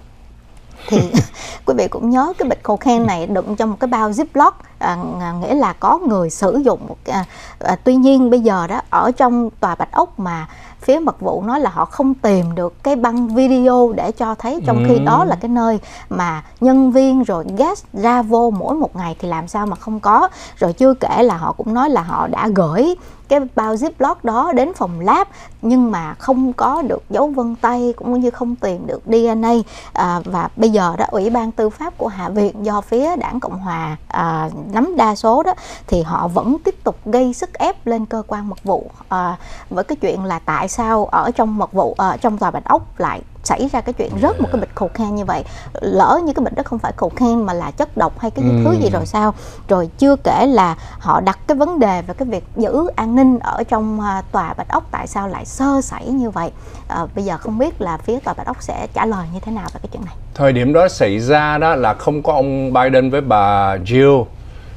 thì [laughs] quý vị cũng nhớ cái bịch khô khen này đựng trong một cái bao ziploc à, à nghĩa là có người sử dụng à, à, tuy nhiên bây giờ đó ở trong tòa bạch ốc mà phía mật vụ nói là họ không tìm được cái băng video để cho thấy trong khi đó là ừ. cái nơi mà nhân viên rồi guest ra vô mỗi một ngày thì làm sao mà không có rồi chưa kể là họ cũng nói là họ đã gửi cái bao ziploc đó đến phòng lab nhưng mà không có được dấu vân tay cũng như không tìm được DNA à, và bây giờ đó ủy ban tư pháp của Hạ viện do phía đảng Cộng hòa à, nắm đa số đó thì họ vẫn tiếp tục gây sức ép lên cơ quan mật vụ à, với cái chuyện là tại sao ở trong mật vụ ở ờ, à, trong tòa bạch ốc lại xảy ra cái chuyện rớt một cái bịch khẩu khan như vậy lỡ như cái bịch đó không phải khẩu khan mà là chất độc hay cái ừ. thứ gì ừ. rồi sao rồi chưa kể là họ đặt cái vấn đề về cái việc giữ an ninh ở trong à, tòa bạch ốc tại sao lại sơ sẩy như vậy à, bây giờ không biết là phía tòa bạch ốc sẽ trả lời như thế nào về cái chuyện này thời điểm đó xảy ra đó là không có ông Biden với bà Jill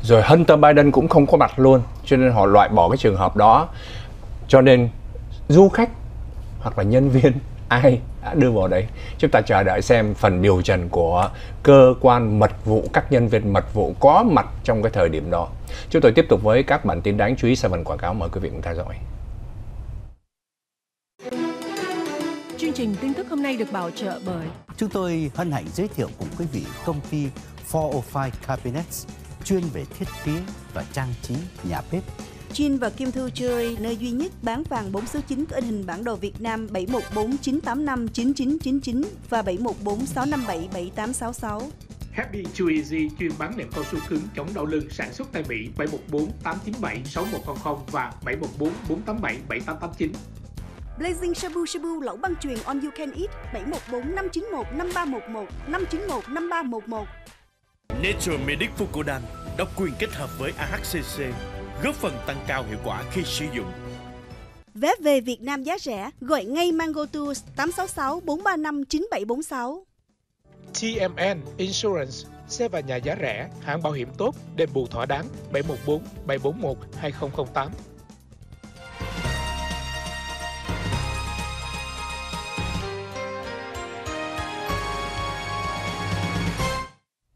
rồi Hunter Biden cũng không có mặt luôn cho nên họ loại bỏ cái trường hợp đó cho nên du khách hoặc là nhân viên ai đã đưa vào đấy chúng ta chờ đợi xem phần điều trần của cơ quan mật vụ các nhân viên mật vụ có mặt trong cái thời điểm đó chúng tôi tiếp tục với các bản tin đáng chú ý sau phần quảng cáo mời quý vị cùng theo dõi chương trình tin tức hôm nay được bảo trợ bởi chúng tôi hân hạnh giới thiệu cùng quý vị công ty 405 Cabinets chuyên về thiết kế và trang trí nhà bếp Jin và Kim Thư chơi nơi duy nhất bán vàng 4 số 9 có in hình bản đồ Việt Nam 7149859999 và 7146577866. Happy Chew Easy chuyên bán nệm cao su cứng chống đau lưng sản xuất tại Mỹ 714 897 6100 và 714 487 7889. Blazing Shabu Shabu lẩu băng truyền on you can eat 714 591 5311 591 5311. Nature Medic Fukudan độc quyền kết hợp với AHCC góp phần tăng cao hiệu quả khi sử dụng. Vé về Việt Nam giá rẻ, gọi ngay Mango Tours 866 435 9746. TMN Insurance, xe và nhà giá rẻ, hãng bảo hiểm tốt, đền bù thỏa đáng 714 741 2008.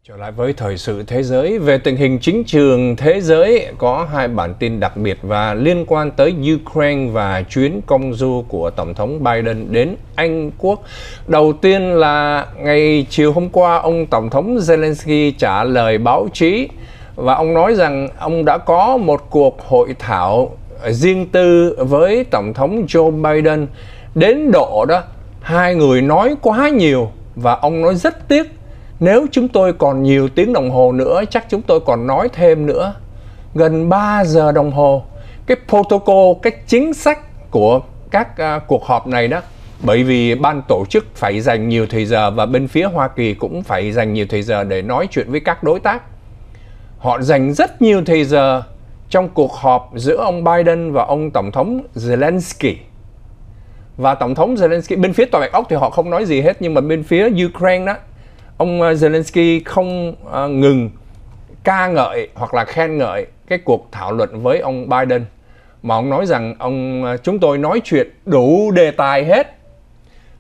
Trở lại với thời sự thế giới, về tình hình chính trường thế giới có hai bản tin đặc biệt và liên quan tới Ukraine và chuyến công du của Tổng thống Biden đến Anh Quốc. Đầu tiên là ngày chiều hôm qua, ông Tổng thống Zelensky trả lời báo chí và ông nói rằng ông đã có một cuộc hội thảo riêng tư với Tổng thống Joe Biden đến độ đó hai người nói quá nhiều và ông nói rất tiếc nếu chúng tôi còn nhiều tiếng đồng hồ nữa chắc chúng tôi còn nói thêm nữa. Gần 3 giờ đồng hồ. Cái protocol, cái chính sách của các uh, cuộc họp này đó bởi vì ban tổ chức phải dành nhiều thời giờ và bên phía Hoa Kỳ cũng phải dành nhiều thời giờ để nói chuyện với các đối tác. Họ dành rất nhiều thời giờ trong cuộc họp giữa ông Biden và ông Tổng thống Zelensky. Và Tổng thống Zelensky, bên phía Tòa Bạch Ốc thì họ không nói gì hết, nhưng mà bên phía Ukraine đó, ông ờ, Zelensky không ờ, ngừng ca ngợi hoặc là khen ngợi cái cuộc thảo luận với ông Biden mà ông nói rằng ông ờ, chúng tôi nói chuyện đủ đề tài hết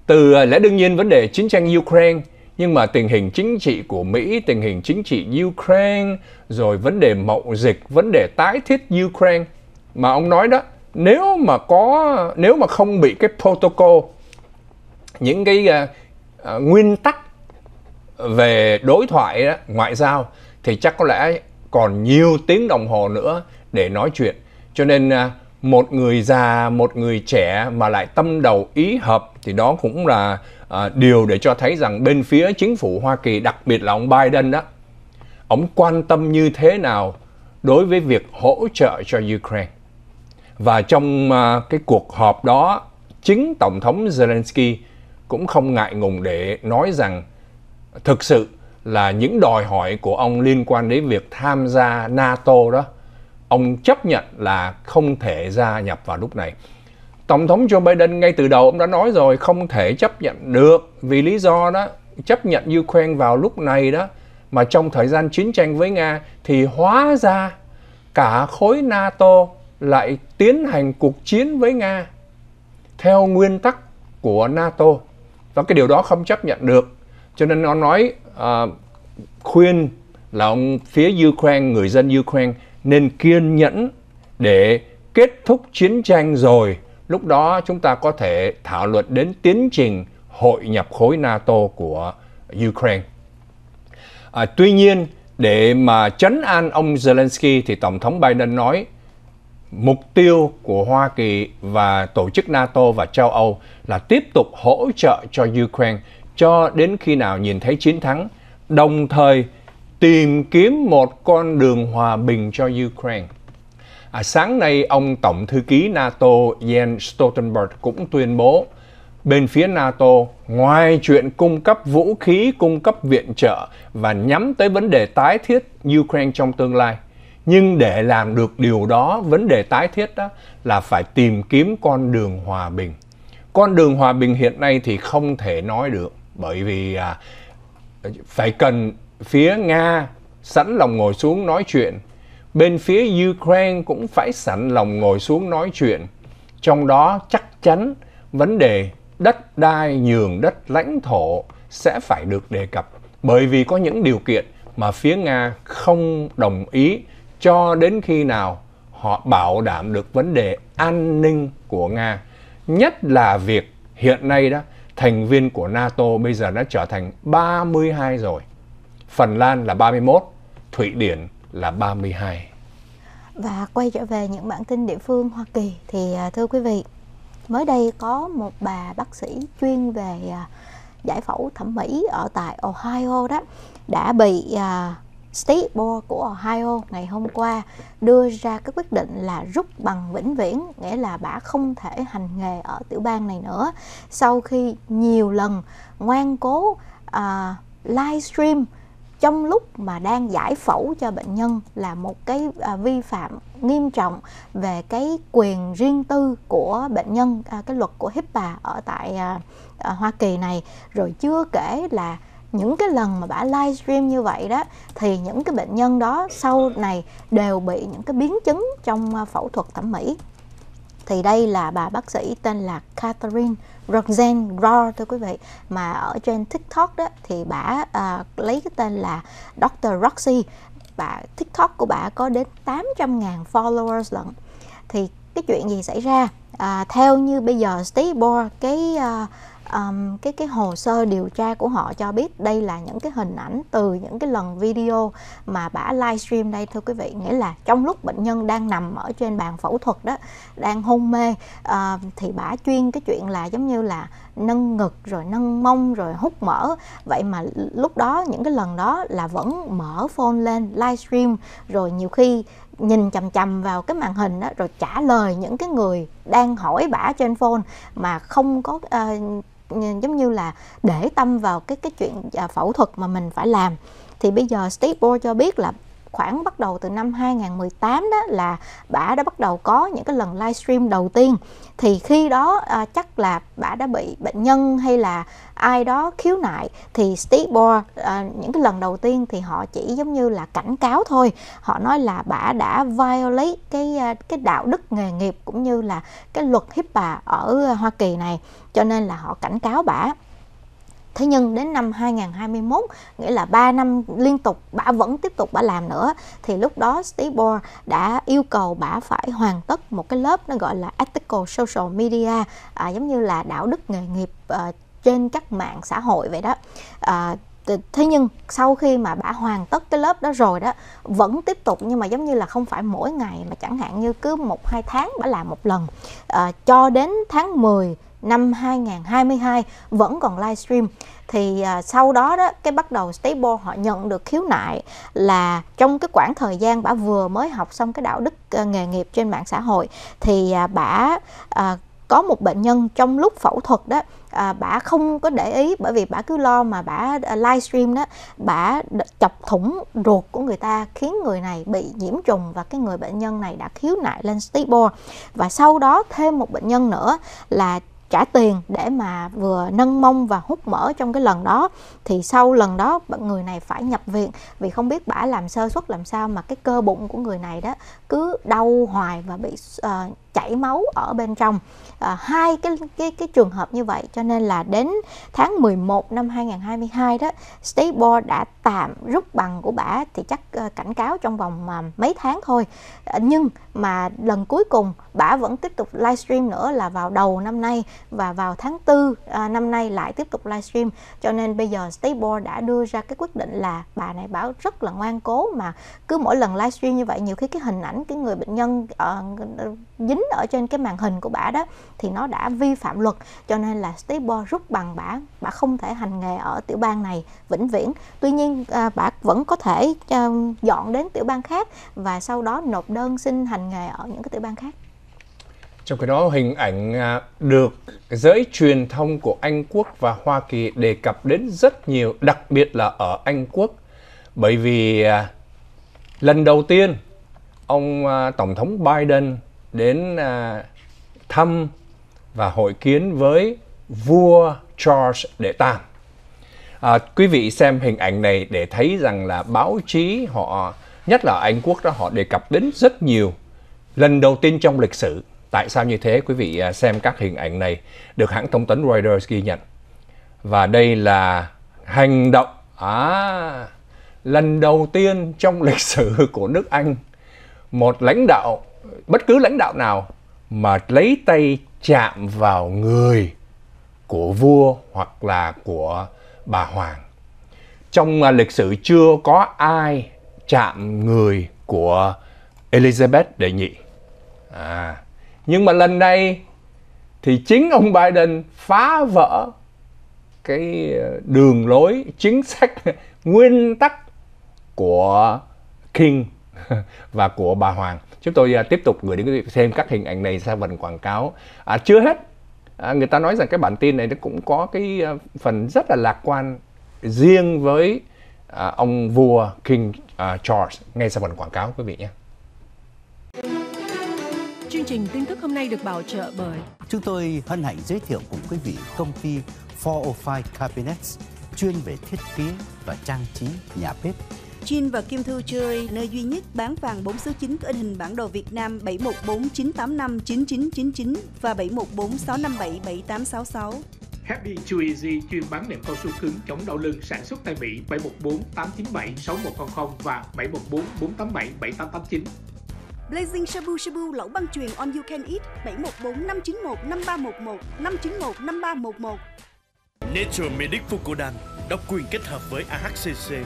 từ lẽ đương nhiên vấn đề chiến tranh Ukraine nhưng mà tình hình chính trị của Mỹ, tình hình chính trị Ukraine, rồi vấn đề mậu dịch, vấn đề tái thiết Ukraine mà ông nói đó, nếu mà có nếu mà không bị cái protocol những cái uh, uh, nguyên tắc về đối thoại đó, ngoại giao thì chắc có lẽ còn nhiều tiếng đồng hồ nữa để nói chuyện cho nên à, một người già một người trẻ mà lại tâm đầu ý hợp thì đó cũng là à, điều để cho thấy rằng bên phía chính phủ Hoa Kỳ đặc biệt là ông Biden đó ông quan tâm như thế nào đối với việc hỗ trợ cho Ukraine và trong à, cái cuộc họp đó chính tổng thống Zelensky cũng không ngại ngùng để nói rằng thực sự là những đòi hỏi của ông liên quan đến việc tham gia NATO đó ông chấp nhận là không thể gia nhập vào lúc này. Tổng thống Joe Biden ngay từ đầu ông đã nói rồi không thể chấp nhận được vì lý do đó chấp nhận Ukraine vào lúc này đó mà trong thời gian chiến tranh với Nga thì hóa ra cả khối NATO lại tiến hành cuộc chiến với Nga theo nguyên tắc của NATO và cái điều đó không chấp nhận được cho nên nó nói uh, khuyên là ông phía Ukraine người dân Ukraine nên kiên nhẫn để kết thúc chiến tranh rồi lúc đó chúng ta có thể thảo luận đến tiến trình hội nhập khối NATO của Ukraine. À, tuy nhiên để mà chấn an ông Zelensky thì tổng thống Biden nói mục tiêu của Hoa Kỳ và tổ chức NATO và châu Âu là tiếp tục hỗ trợ cho Ukraine cho đến khi nào nhìn thấy chiến thắng, đồng thời tìm kiếm một con đường hòa bình cho Ukraine. À, sáng nay, ông Tổng Thư ký NATO Jens Stoltenberg cũng tuyên bố bên phía NATO ngoài chuyện cung cấp vũ khí, cung cấp viện trợ và nhắm tới vấn đề tái thiết Ukraine trong tương lai. Nhưng để làm được điều đó, vấn đề tái thiết đó là phải tìm kiếm con đường hòa bình. Con đường hòa bình hiện nay thì không thể nói được bởi vì à, phải cần phía Nga sẵn lòng ngồi xuống nói chuyện, bên phía Ukraine cũng phải sẵn lòng ngồi xuống nói chuyện. Trong đó chắc chắn vấn đề đất đai nhường đất lãnh thổ sẽ phải được đề cập bởi vì có những điều kiện mà phía Nga không đồng ý cho đến khi nào họ bảo đảm được vấn đề an ninh của Nga, nhất là việc hiện nay đó thành viên của NATO bây giờ đã trở thành 32 rồi. Phần Lan là 31, Thụy Điển là 32. Và quay trở về những bản tin địa phương Hoa Kỳ thì à, thưa quý vị, mới đây có một bà bác sĩ chuyên về à, giải phẫu thẩm mỹ ở tại Ohio đó đã bị à, State Board của Ohio ngày hôm qua đưa ra cái quyết định là rút bằng vĩnh viễn, nghĩa là bà không thể hành nghề ở tiểu bang này nữa sau khi nhiều lần ngoan cố uh, livestream trong lúc mà đang giải phẫu cho bệnh nhân là một cái à, vi phạm nghiêm trọng về cái quyền riêng tư của bệnh nhân à, cái luật của HIPAA ở tại à, à, Hoa Kỳ này rồi chưa kể là những cái lần mà bà livestream như vậy đó thì những cái bệnh nhân đó sau này đều bị những cái biến chứng trong à, phẫu thuật thẩm mỹ thì đây là bà bác sĩ tên là Catherine Roxanne Rohr thưa quý vị mà ở trên TikTok đó thì bà uh, lấy cái tên là Dr. Roxy bà TikTok của bà có đến 800.000 followers lận thì cái chuyện gì xảy ra à, theo như bây giờ Steve Bohr cái uh, um, cái cái hồ sơ điều tra của họ cho biết đây là những cái hình ảnh từ những cái lần video mà bả livestream đây thưa quý vị nghĩa là trong lúc bệnh nhân đang nằm ở trên bàn phẫu thuật đó đang hôn mê uh, thì bả chuyên cái chuyện là giống như là nâng ngực rồi nâng mông rồi hút mỡ vậy mà lúc đó những cái lần đó là vẫn mở phone lên livestream rồi nhiều khi nhìn chằm chằm vào cái màn hình đó, rồi trả lời những cái người đang hỏi bả trên phone mà không có uh, giống như là để tâm vào cái cái chuyện à, phẫu thuật mà mình phải làm thì bây giờ Steve Ball cho biết là khoảng bắt đầu từ năm 2018 đó là bà đã bắt đầu có những cái lần livestream đầu tiên thì khi đó à, chắc là bà đã bị bệnh nhân hay là ai đó khiếu nại thì Steve Bohr à, những cái lần đầu tiên thì họ chỉ giống như là cảnh cáo thôi họ nói là bà đã violate cái à, cái đạo đức nghề nghiệp cũng như là cái luật HIPAA ở Hoa Kỳ này cho nên là họ cảnh cáo bà Thế nhưng đến năm 2021, nghĩa là 3 năm liên tục bà vẫn tiếp tục bà làm nữa thì lúc đó Steve Bohr đã yêu cầu bà phải hoàn tất một cái lớp nó gọi là Ethical Social Media à, giống như là đạo đức nghề nghiệp à, trên các mạng xã hội vậy đó à, thế nhưng sau khi mà bà hoàn tất cái lớp đó rồi đó vẫn tiếp tục nhưng mà giống như là không phải mỗi ngày mà chẳng hạn như cứ một hai tháng bà làm một lần à, cho đến tháng 10 năm 2022 vẫn còn livestream thì à, sau đó đó cái bắt đầu stable họ nhận được khiếu nại là trong cái khoảng thời gian bà vừa mới học xong cái đạo đức à, nghề nghiệp trên mạng xã hội thì à, bà à, có một bệnh nhân trong lúc phẫu thuật đó à, bà không có để ý bởi vì bà cứ lo mà bà à, livestream đó bà chọc thủng ruột của người ta khiến người này bị nhiễm trùng và cái người bệnh nhân này đã khiếu nại lên Stable và sau đó thêm một bệnh nhân nữa là trả tiền để mà vừa nâng mông và hút mỡ trong cái lần đó thì sau lần đó người này phải nhập viện vì không biết bả làm sơ suất làm sao mà cái cơ bụng của người này đó cứ đau hoài và bị uh, chảy máu ở bên trong à, hai cái cái cái trường hợp như vậy cho nên là đến tháng 11 năm 2022 đó State đã tạm rút bằng của bà thì chắc ờ, cảnh cáo trong vòng à, mấy tháng thôi à, nhưng mà lần cuối cùng bà vẫn tiếp tục livestream nữa là vào đầu năm nay và vào tháng 4 à, năm nay lại tiếp tục livestream cho nên bây giờ State đã đưa ra cái quyết định là bà này bảo rất là ngoan cố mà cứ mỗi lần livestream như vậy nhiều khi cái hình ảnh cái người bệnh nhân uh, dính chính ở trên cái màn hình của bả đó thì nó đã vi phạm luật cho nên là Steve rút bằng bả bả không thể hành nghề ở tiểu bang này vĩnh viễn tuy nhiên à, bả vẫn có thể à, dọn đến tiểu bang khác và sau đó nộp đơn xin hành nghề ở những cái tiểu bang khác trong cái đó hình ảnh à, được giới truyền thông của Anh Quốc và Hoa Kỳ đề cập đến rất nhiều, đặc biệt là ở Anh Quốc. Bởi vì à, lần đầu tiên ông à, Tổng thống Biden đến à, thăm và hội kiến với vua Charles đệ tam. À, quý vị xem hình ảnh này để thấy rằng là báo chí họ nhất là Anh Quốc đó họ đề cập đến rất nhiều lần đầu tiên trong lịch sử. Tại sao như thế? Quý vị à, xem các hình ảnh này được hãng thông tấn Reuters ghi nhận. Và đây là hành động à, lần đầu tiên trong [laughs] lịch sử của nước Anh một lãnh đạo bất cứ lãnh đạo nào mà lấy tay chạm vào người của vua hoặc là của bà hoàng trong à, lịch sử chưa có ai chạm người của Elizabeth đệ nhị à, nhưng mà lần này thì chính ông Biden phá vỡ cái à, đường lối chính sách [laughs] nguyên tắc của King [laughs] và của bà Hoàng. Chúng tôi à, tiếp tục gửi đến quý vị xem các hình ảnh này ra phần quảng cáo. À, chưa hết, à, người ta nói rằng cái bản tin này nó cũng có cái à, phần rất là lạc quan riêng với à, ông vua King à, Charles ngay sau phần quảng cáo quý vị nhé. Chương trình tin tức hôm nay được bảo trợ bởi Chúng tôi hân hạnh giới thiệu cùng quý vị công ty 405 Cabinets chuyên về thiết kế và trang trí nhà bếp Jin và Kim Thư chơi nơi duy nhất bán vàng 4 số 9 có in hình bản đồ Việt Nam 7149859999 và 7146577866. Happy Too Easy chuyên bán nệm cao su cứng chống đau lưng sản xuất tại Mỹ 714 897 6100 và 714 487 7889. Blazing Shabu Shabu lẩu băng truyền on you can eat 714 591 5311 591 5311. Nature Medic Fukudan độc quyền kết hợp với AHCC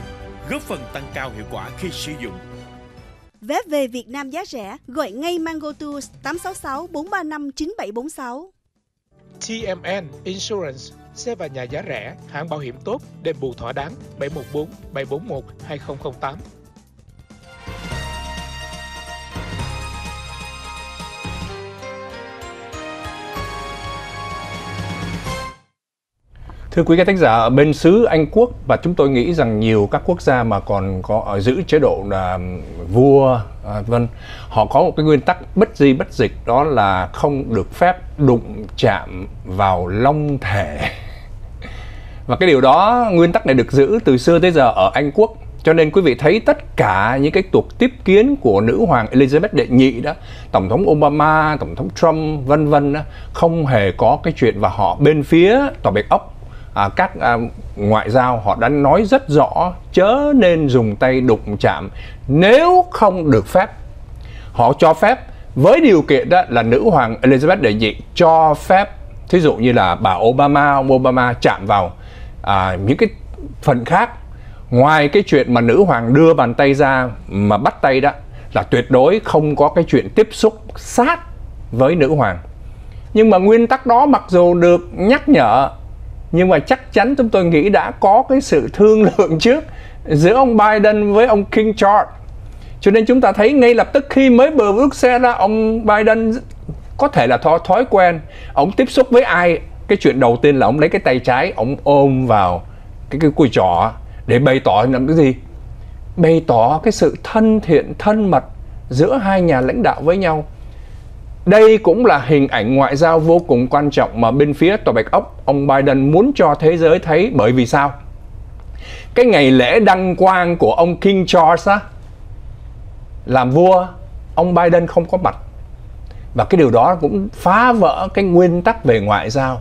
góp phần tăng cao hiệu quả khi sử dụng. Vé về Việt Nam giá rẻ, gọi ngay Mango Tours 866 435 9746. TMN Insurance, xe và nhà giá rẻ, hãng bảo hiểm tốt, đền bù thỏa đáng 714 741 2008. Thưa quý các tác giả, bên xứ Anh Quốc và chúng tôi nghĩ rằng nhiều các quốc gia mà còn có ờ, giữ chế độ là vua à, vân họ có một cái nguyên tắc bất di bất dịch đó là không được phép đụng chạm vào long thể [laughs] và cái điều đó nguyên tắc này được giữ từ xưa tới giờ ở Anh Quốc cho nên quý vị thấy tất cả những cái cuộc tiếp kiến của nữ hoàng Elizabeth đệ nhị đó, tổng thống Obama, tổng thống Trump vân vân không hề có cái chuyện và họ bên phía tòa Bạch Ốc à, các à, ngoại giao họ đã nói rất rõ chớ nên dùng tay đụng chạm nếu không được phép họ cho phép với điều kiện đó là nữ hoàng Elizabeth đệ nhị cho phép thí dụ như là bà Obama ông Obama chạm vào à, những cái phần khác ngoài cái chuyện mà nữ hoàng đưa bàn tay ra mà bắt tay đó là tuyệt đối không có cái chuyện tiếp xúc sát với nữ hoàng nhưng mà nguyên tắc đó mặc dù được nhắc nhở nhưng mà chắc chắn chúng tôi nghĩ đã có cái sự thương [laughs] lượng trước giữa ông Biden với ông King George cho nên chúng ta thấy ngay lập tức khi mới vừa bước xe ra ông Biden có thể là thói, thói quen ông tiếp xúc với ai cái chuyện đầu tiên là ông lấy cái tay trái ông ôm vào cái cái cùi trỏ để bày tỏ những cái gì bày tỏ cái sự thân thiện thân mật giữa hai nhà lãnh đạo với nhau đây cũng là hình ảnh ngoại giao vô cùng quan trọng mà bên phía Tòa Bạch Ốc, ông Biden muốn cho thế giới thấy bởi vì sao? Cái ngày lễ đăng quang của ông King Charles á, làm vua, ông Biden không có mặt. Và cái điều đó cũng phá vỡ cái nguyên tắc về ngoại giao.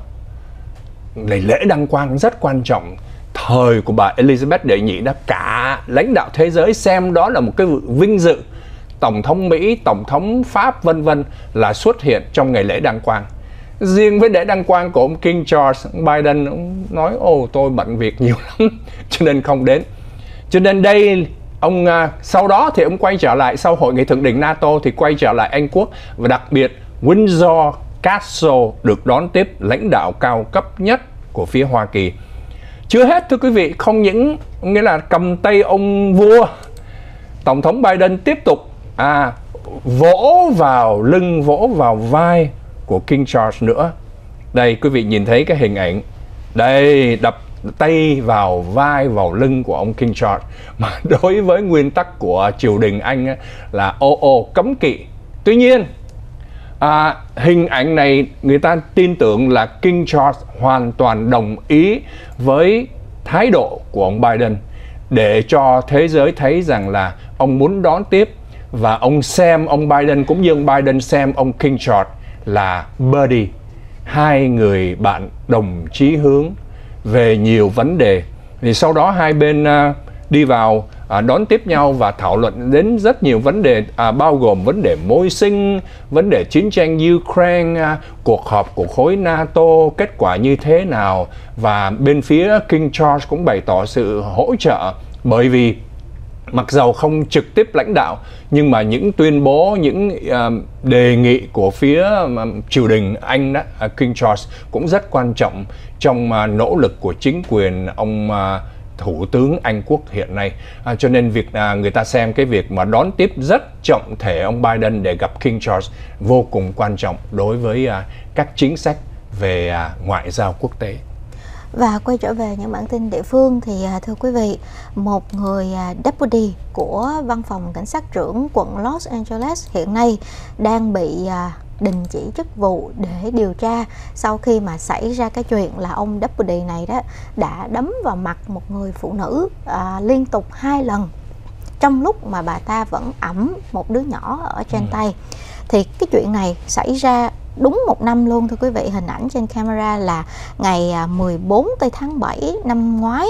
Này lễ đăng quang rất quan trọng. Thời của bà Elizabeth đệ nhị đã cả lãnh đạo thế giới xem đó là một cái vinh dự tổng thống Mỹ, tổng thống Pháp vân vân là xuất hiện trong ngày lễ đăng quang. Riêng với lễ đăng quang của ông King george Biden ông nói ồ tôi bận việc nhiều [laughs] lắm cho nên không đến. Cho nên đây ông à, sau đó thì ông quay trở lại sau hội nghị thượng đỉnh NATO thì quay trở lại Anh quốc và đặc biệt Windsor Castle được đón tiếp lãnh đạo cao cấp nhất của phía Hoa Kỳ. Chưa hết thưa quý vị, không những nghĩa là cầm tay ông vua, Tổng thống Biden tiếp tục à, vỗ vào lưng vỗ vào vai của King Charles nữa đây quý vị nhìn thấy cái hình ảnh đây đập tay vào vai vào lưng của ông King Charles mà [laughs] đối với nguyên tắc của triều đình Anh ấy, là ô ô cấm kỵ tuy nhiên à, hình ảnh này người ta tin tưởng là King Charles hoàn toàn đồng ý với thái độ của ông Biden để cho thế giới thấy rằng là ông muốn đón tiếp và ông xem ông Biden cũng như ông Biden xem ông King George là buddy hai người bạn đồng chí hướng về nhiều vấn đề thì sau đó hai bên uh, đi vào à, đón tiếp nhau và thảo luận đến rất nhiều vấn đề à, bao gồm vấn đề môi sinh, vấn đề chiến tranh Ukraine, à, cuộc họp của khối NATO kết quả như thế nào và bên phía King George cũng bày tỏ sự hỗ trợ bởi vì mặc dầu không trực tiếp lãnh đạo nhưng mà những tuyên bố những uh, đề nghị của phía um, triều đình Anh đó uh, King Charles cũng rất quan trọng trong uh, nỗ lực của chính quyền ông uh, thủ tướng Anh quốc hiện nay à, cho nên việc à, người ta xem cái việc mà đón tiếp rất trọng thể ông Biden để gặp King Charles vô cùng quan trọng đối với à, các chính sách về à, ngoại giao quốc tế. Và quay trở về những bản tin địa phương thì à, thưa quý vị, một người à, deputy của văn phòng cảnh sát trưởng quận Los Angeles hiện nay đang bị à, đình chỉ chức vụ để điều tra sau khi mà xảy ra cái chuyện là ông deputy này đó đã đấm vào mặt một người phụ nữ liên tục hai lần trong lúc mà bà ta vẫn ẩm một đứa nhỏ ở trên ừ. tay thì cái chuyện này xảy ra đúng một năm luôn thưa quý vị hình ảnh trên camera là ngày 14 à, tây tháng 7 năm ngoái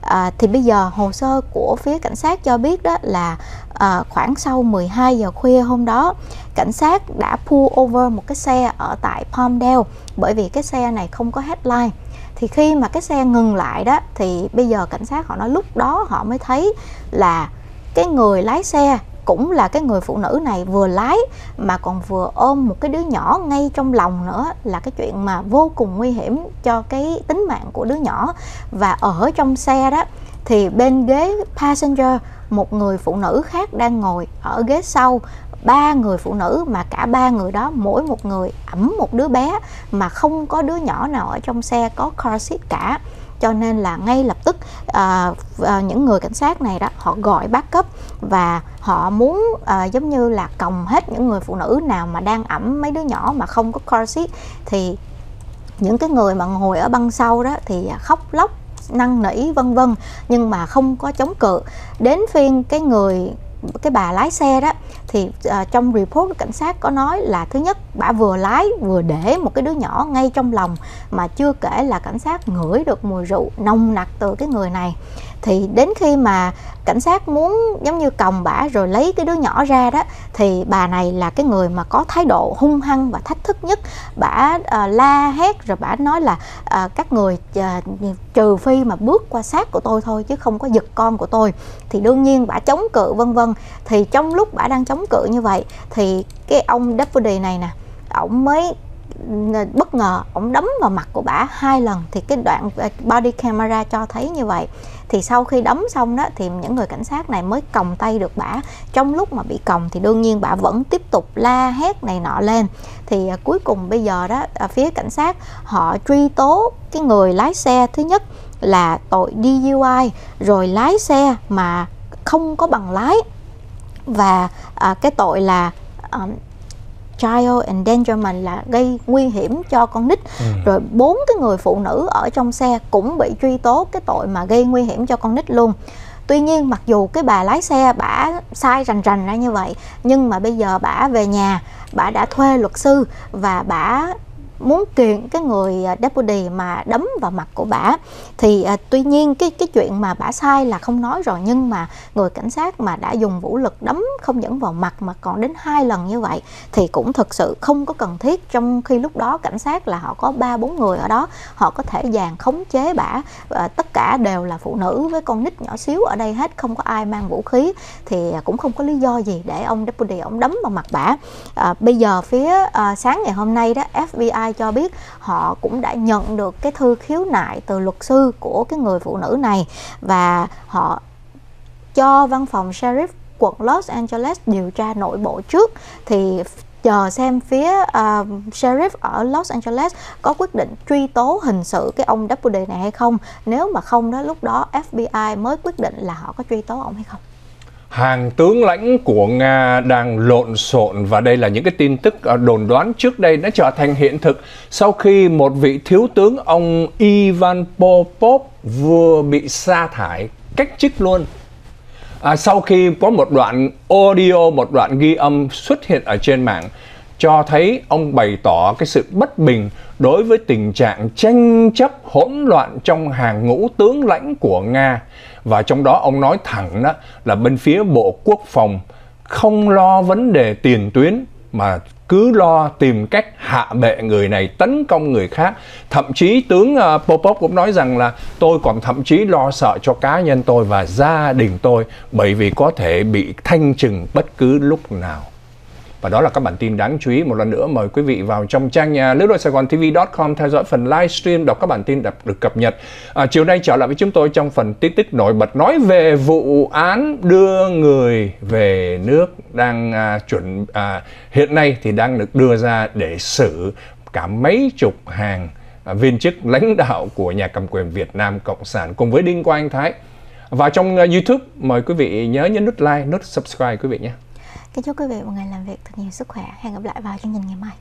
à, thì bây giờ hồ sơ của phía cảnh sát cho biết đó là à, khoảng sau 12 giờ khuya hôm đó cảnh sát đã pull over một cái xe ở tại Palmdale bởi vì cái xe này không có headlight thì khi mà cái xe ngừng lại đó thì bây giờ cảnh sát họ nói lúc đó họ mới thấy là cái người lái xe cũng là cái người phụ nữ này vừa lái mà còn vừa ôm một cái đứa nhỏ ngay trong lòng nữa là cái chuyện mà vô cùng nguy hiểm cho cái tính mạng của đứa nhỏ và ở trong xe đó thì bên ghế passenger một người phụ nữ khác đang ngồi ở ghế sau ba người phụ nữ mà cả ba người đó mỗi một người ẩm một đứa bé mà không có đứa nhỏ nào ở trong xe có car seat cả cho nên là ngay lập tức à, à, những người cảnh sát này đó họ gọi bác cấp và họ muốn à, giống như là còng hết những người phụ nữ nào mà đang ẩm mấy đứa nhỏ mà không có car seat thì những cái người mà ngồi ở băng sau đó thì à, khóc lóc năn nỉ vân vân nhưng mà không có chống cự đến phiên cái người cái bà lái xe đó thì uh, trong report của cảnh sát có nói là thứ nhất bà vừa lái vừa để một cái đứa nhỏ ngay trong lòng mà chưa kể là cảnh sát ngửi được mùi rượu nồng nặc từ cái người này thì đến khi mà cảnh sát muốn giống như còng bả rồi lấy cái đứa nhỏ ra đó thì bà này là cái người mà có thái độ hung hăng và thách thức nhất bả uh, la hét rồi bả nói là uh, các người uh, trừ phi mà bước qua xác của tôi thôi chứ không có giật con của tôi thì đương nhiên bả chống cự vân vân thì trong lúc bả đang chống cự như vậy thì cái ông deputy này nè ổng mới bất ngờ ổng đấm vào mặt của bả hai lần thì cái đoạn body camera cho thấy như vậy thì sau khi đấm xong đó thì những người cảnh sát này mới còng tay được bả trong lúc mà bị còng thì đương nhiên bả vẫn tiếp tục la hét này nọ lên thì à, cuối cùng bây giờ đó à, phía cảnh sát họ truy tố cái người lái xe thứ nhất là tội DUI rồi lái xe mà không có bằng lái và à, cái tội là à, child endangerment là gây nguy hiểm cho con nít ừ. rồi bốn cái người phụ nữ ở trong xe cũng bị truy tố cái tội mà gây nguy hiểm cho con nít luôn tuy nhiên mặc dù cái bà lái xe bả sai rành rành ra như vậy nhưng mà bây giờ bả về nhà bả đã thuê luật sư và bả muốn kiện cái người à, deputy mà đấm vào mặt của bả thì à, tuy nhiên cái cái chuyện mà bả sai là không nói rồi nhưng mà người cảnh sát mà đã dùng vũ lực đấm không những vào mặt mà còn đến hai lần như vậy thì cũng thực sự không có cần thiết trong khi lúc đó cảnh sát là họ có ba bốn người ở đó họ có thể dàn khống chế bả à, tất cả đều là phụ nữ với con nít nhỏ xíu ở đây hết không có ai mang vũ khí thì à, cũng không có lý do gì để ông deputy ông đấm vào mặt bả à, bây giờ phía à, sáng ngày hôm nay đó FBI Lai cho biết họ cũng đã nhận được cái thư khiếu nại từ luật sư của cái người phụ nữ này và họ cho văn phòng sheriff quận Los Angeles điều tra nội bộ trước thì chờ xem phía uh, sheriff ở Los Angeles có quyết định truy tố hình sự cái ông deputy này hay không nếu mà không đó lúc đó FBI mới quyết định là họ có truy tố ông hay không hàng tướng lãnh của Nga đang lộn xộn và đây là những cái tin tức à, đồn đoán trước đây đã trở thành hiện thực sau khi một vị thiếu tướng ông Ivan Popov vừa bị sa thải cách chức luôn. À, sau khi có một đoạn audio, một đoạn ghi âm xuất hiện ở trên mạng cho thấy ông bày tỏ cái sự bất bình đối với tình trạng tranh chấp hỗn loạn trong hàng ngũ tướng lãnh của Nga và trong đó ông nói thẳng đó là bên phía Bộ Quốc phòng không lo vấn đề tiền tuyến mà cứ lo tìm cách hạ bệ người này tấn công người khác thậm chí tướng ờ, Popov cũng nói rằng là tôi còn thậm chí lo sợ cho cá nhân tôi và gia đình tôi bởi vì có thể bị thanh trừng bất cứ lúc nào và đó là các bản tin đáng chú ý. Một lần nữa mời quý vị vào trong trang nhà lướt đôi Sài Gòn TV.com theo dõi phần livestream đọc các bản tin đọc được cập nhật. À, chiều nay trở lại với chúng tôi trong phần tin tức nổi bật nói về vụ án đưa người về nước đang à, chuẩn à, hiện nay thì đang được đưa ra để xử cả mấy chục hàng à, viên chức lãnh đạo của nhà cầm quyền Việt Nam Cộng sản cùng với Đinh Quang Thái. Và trong à, YouTube mời quý vị nhớ nhấn nút like, nút subscribe quý vị nhé. Kính chúc quý vị một ngày làm việc thật nhiều sức khỏe Hẹn gặp lại vào chương trình ngày mai